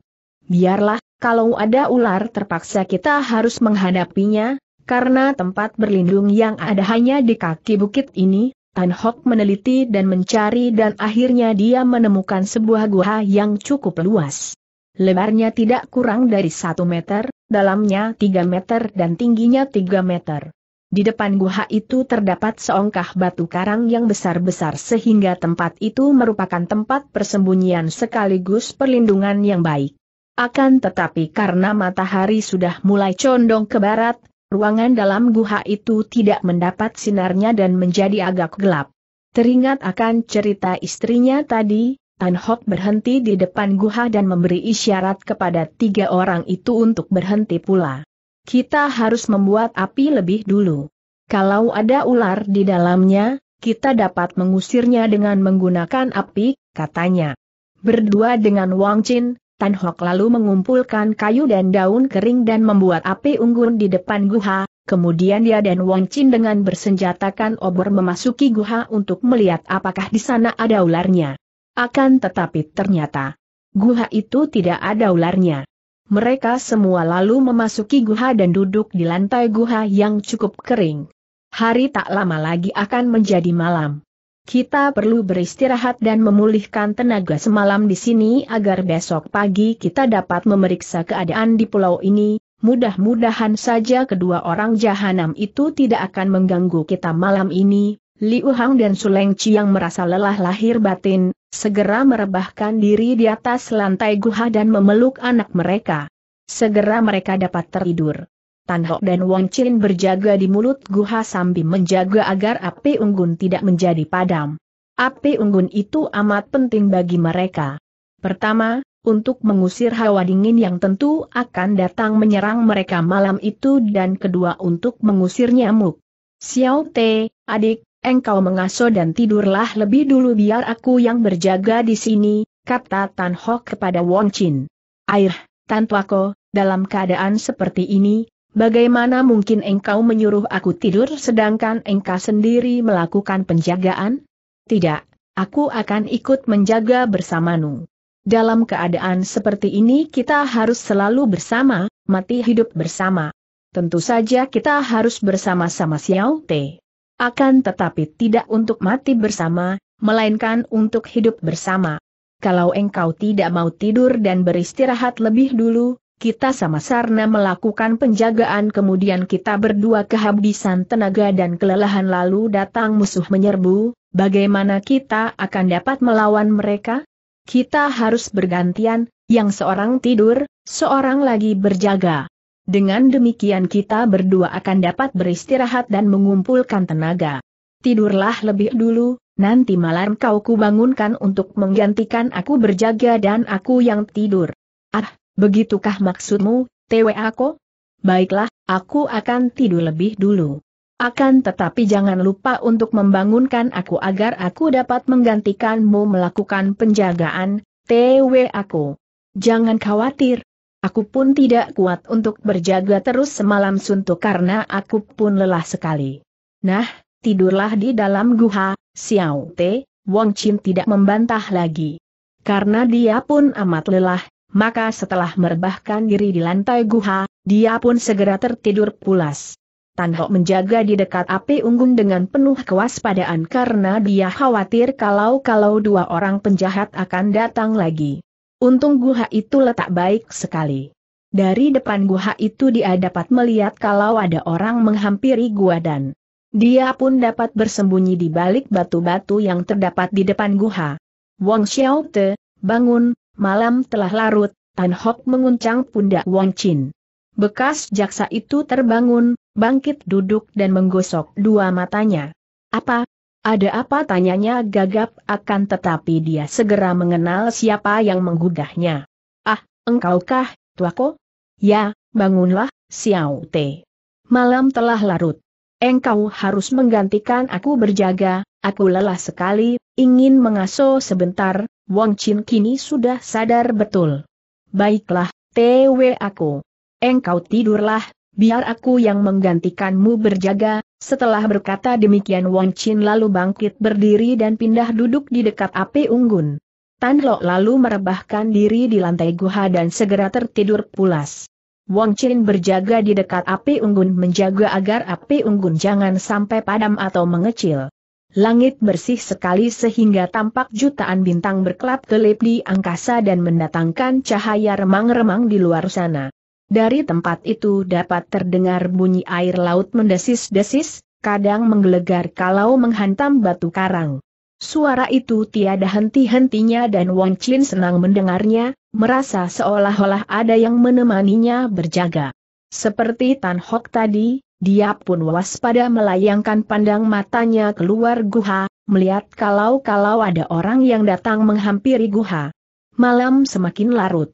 Biarlah, kalau ada ular terpaksa kita harus menghadapinya, karena tempat berlindung yang ada hanya di kaki bukit ini, Tan Hok meneliti dan mencari dan akhirnya dia menemukan sebuah gua yang cukup luas. Lebarnya tidak kurang dari satu meter, dalamnya 3 meter dan tingginya 3 meter. Di depan guha itu terdapat seongkah batu karang yang besar-besar sehingga tempat itu merupakan tempat persembunyian sekaligus perlindungan yang baik. Akan tetapi karena matahari sudah mulai condong ke barat, ruangan dalam guha itu tidak mendapat sinarnya dan menjadi agak gelap. Teringat akan cerita istrinya tadi, Tan Hok berhenti di depan guha dan memberi isyarat kepada tiga orang itu untuk berhenti pula. Kita harus membuat api lebih dulu. Kalau ada ular di dalamnya, kita dapat mengusirnya dengan menggunakan api, katanya. Berdua dengan Wang Chin, Tan Hok lalu mengumpulkan kayu dan daun kering dan membuat api unggun di depan guha, kemudian dia dan Wang Chin dengan bersenjatakan obor memasuki guha untuk melihat apakah di sana ada ularnya. Akan tetapi ternyata, guha itu tidak ada ularnya. Mereka semua lalu memasuki guha dan duduk di lantai guha yang cukup kering. Hari tak lama lagi akan menjadi malam. Kita perlu beristirahat dan memulihkan tenaga semalam di sini agar besok pagi kita dapat memeriksa keadaan di pulau ini. Mudah-mudahan saja kedua orang jahanam itu tidak akan mengganggu kita malam ini, Liu Hang dan Suleng yang merasa lelah lahir batin, segera merebahkan diri di atas lantai guha dan memeluk anak mereka. Segera mereka dapat tertidur. Tan Hok dan Wong Chin berjaga di mulut guha sambil menjaga agar api unggun tidak menjadi padam. Api unggun itu amat penting bagi mereka. Pertama, untuk mengusir hawa dingin yang tentu akan datang menyerang mereka malam itu dan kedua untuk mengusir nyamuk. Xiao Te, adik, engkau mengaso dan tidurlah lebih dulu biar aku yang berjaga di sini, kata Tan Hok kepada Wong Chin. Air, Tan Tuako, dalam keadaan seperti ini, bagaimana mungkin engkau menyuruh aku tidur sedangkan engkau sendiri melakukan penjagaan? Tidak, aku akan ikut menjaga bersamamu. Dalam keadaan seperti ini kita harus selalu bersama, mati hidup bersama. Tentu saja kita harus bersama-sama Xiao Te. Akan tetapi tidak untuk mati bersama, melainkan untuk hidup bersama. Kalau engkau tidak mau tidur dan beristirahat lebih dulu, kita sama Sarna melakukan penjagaan kemudian kita berdua kehabisan tenaga dan kelelahan lalu datang musuh menyerbu, bagaimana kita akan dapat melawan mereka? Kita harus bergantian, yang seorang tidur, seorang lagi berjaga. Dengan demikian kita berdua akan dapat beristirahat dan mengumpulkan tenaga. Tidurlah lebih dulu, nanti malam kau kubangunkan untuk menggantikan aku berjaga dan aku yang tidur. Ah, begitukah maksudmu, TW aku? Baiklah, aku akan tidur lebih dulu. Akan tetapi jangan lupa untuk membangunkan aku agar aku dapat menggantikanmu melakukan penjagaan, TW aku. Jangan khawatir, Aku pun tidak kuat untuk berjaga terus semalam suntuk karena aku pun lelah sekali. Nah, tidurlah di dalam guha, Xiao Te, Wong Chin tidak membantah lagi. Karena dia pun amat lelah, maka setelah merebahkan diri di lantai guha, dia pun segera tertidur pulas. Tan Ho menjaga di dekat api unggun dengan penuh kewaspadaan karena dia khawatir kalau-kalau dua orang penjahat akan datang lagi. Untung guha itu letak baik sekali. Dari depan guha itu dia dapat melihat kalau ada orang menghampiri gua dan dia pun dapat bersembunyi di balik batu-batu yang terdapat di depan Wang Wong Te bangun, malam telah larut, Tan Hok menguncang pundak Wang Chin. Bekas jaksa itu terbangun, bangkit duduk dan menggosok dua matanya. Apa, ada apa tanyanya gagap akan tetapi dia segera mengenal siapa yang menggugahnya. Ah, engkaukah, tuako? Ya, bangunlah, Xiao Te. Malam telah larut. Engkau harus menggantikan aku berjaga, aku lelah sekali, ingin mengasuh sebentar, Wang Chin kini sudah sadar betul. Baiklah, tewe aku. Engkau tidurlah, biar aku yang menggantikanmu berjaga, setelah berkata demikian Wong Chin lalu bangkit berdiri dan pindah duduk di dekat api unggun. Tan Lo lalu merebahkan diri di lantai guha dan segera tertidur pulas. Wong Chin berjaga di dekat api unggun menjaga agar api unggun jangan sampai padam atau mengecil. Langit bersih sekali sehingga tampak jutaan bintang berkelap-kelip di angkasa dan mendatangkan cahaya remang-remang di luar sana. Dari tempat itu dapat terdengar bunyi air laut mendesis-desis, kadang menggelegar kalau menghantam batu karang. Suara itu tiada henti-hentinya dan Wang Chin senang mendengarnya, merasa seolah-olah ada yang menemaninya berjaga. Seperti Tan Hok tadi, dia pun waspada melayangkan pandang matanya keluar guha, melihat kalau-kalau ada orang yang datang menghampiri guha. Malam semakin larut.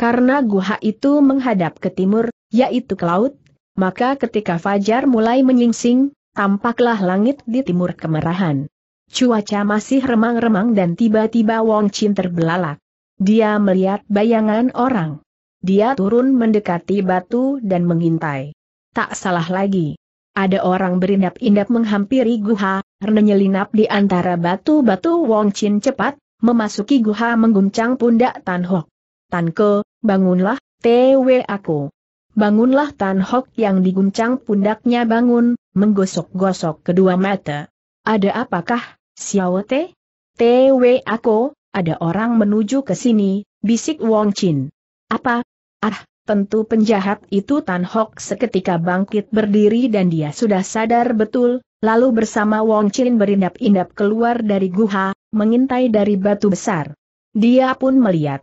Karena guha itu menghadap ke timur, yaitu ke laut, maka ketika fajar mulai menyingsing, tampaklah langit di timur kemerahan. Cuaca masih remang-remang dan tiba-tiba Wong Chin terbelalak. Dia melihat bayangan orang. Dia turun mendekati batu dan mengintai. Tak salah lagi. Ada orang berindap-indap menghampiri guha, menyelinap di antara batu-batu Wong Chin cepat, memasuki guha mengguncang pundak Tan Hok. Ke bangunlah, TW aku. Bangunlah Tan Hok yang diguncang pundaknya bangun, menggosok-gosok kedua mata. Ada apakah, Xiao Te? TW aku, ada orang menuju ke sini, bisik Wong Chin. Apa? Ah, tentu penjahat itu Tan Hok seketika bangkit berdiri dan dia sudah sadar betul, lalu bersama Wong Chin berindap-indap keluar dari guha, mengintai dari batu besar. Dia pun melihat.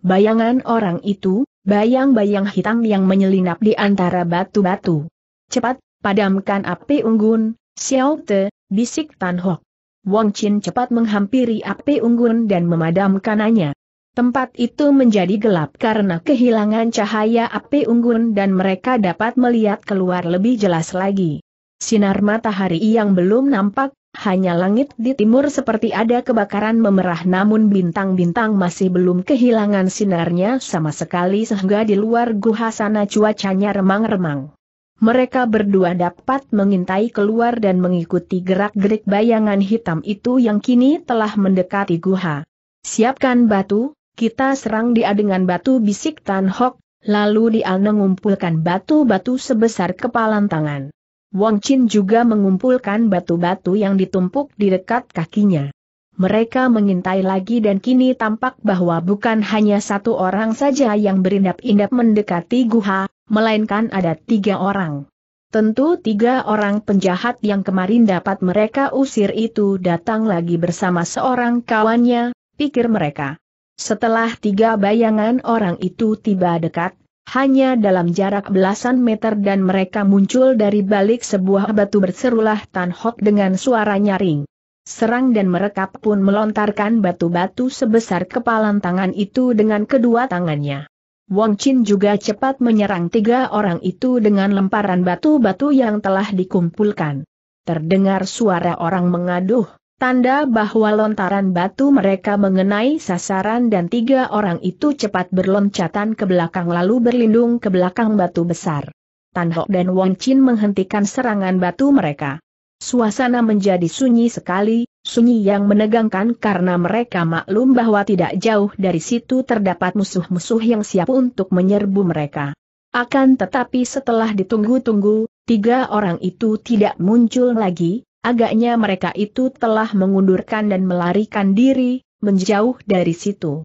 Bayangan orang itu, bayang-bayang hitam yang menyelinap di antara batu-batu. Cepat, padamkan api unggun, Xiao Te, bisik Tan Hok. Wong Chin cepat menghampiri api unggun dan memadamkannya. Tempat itu menjadi gelap karena kehilangan cahaya api unggun dan mereka dapat melihat keluar lebih jelas lagi. Sinar matahari yang belum nampak, hanya langit di timur seperti ada kebakaran memerah namun bintang-bintang masih belum kehilangan sinarnya sama sekali sehingga di luar guha sana cuacanya remang-remang. Mereka berdua dapat mengintai keluar dan mengikuti gerak-gerik bayangan hitam itu yang kini telah mendekati guha. Siapkan batu, kita serang dia dengan batu bisik Tan Hok, lalu dia mengumpulkan batu-batu sebesar kepalan tangan. Wong Chin juga mengumpulkan batu-batu yang ditumpuk di dekat kakinya. Mereka mengintai lagi dan kini tampak bahwa bukan hanya satu orang saja yang berindap-indap mendekati guha, melainkan ada tiga orang. Tentu tiga orang penjahat yang kemarin dapat mereka usir itu datang lagi bersama seorang kawannya, pikir mereka. Setelah tiga bayangan orang itu tiba dekat, hanya dalam jarak belasan meter dan mereka muncul dari balik sebuah batu berserulah Tan Hok dengan suara nyaring. Serang dan merekap pun melontarkan batu-batu sebesar kepalan tangan itu dengan kedua tangannya. Wong Chin juga cepat menyerang tiga orang itu dengan lemparan batu-batu yang telah dikumpulkan. Terdengar suara orang mengaduh. Tanda bahwa lontaran batu mereka mengenai sasaran dan tiga orang itu cepat berloncatan ke belakang lalu berlindung ke belakang batu besar. Tan Hok dan Wong Chin menghentikan serangan batu mereka. Suasana menjadi sunyi sekali, sunyi yang menegangkan karena mereka maklum bahwa tidak jauh dari situ terdapat musuh-musuh yang siap untuk menyerbu mereka. Akan tetapi setelah ditunggu-tunggu, tiga orang itu tidak muncul lagi, Agaknya mereka itu telah mengundurkan dan melarikan diri, menjauh dari situ.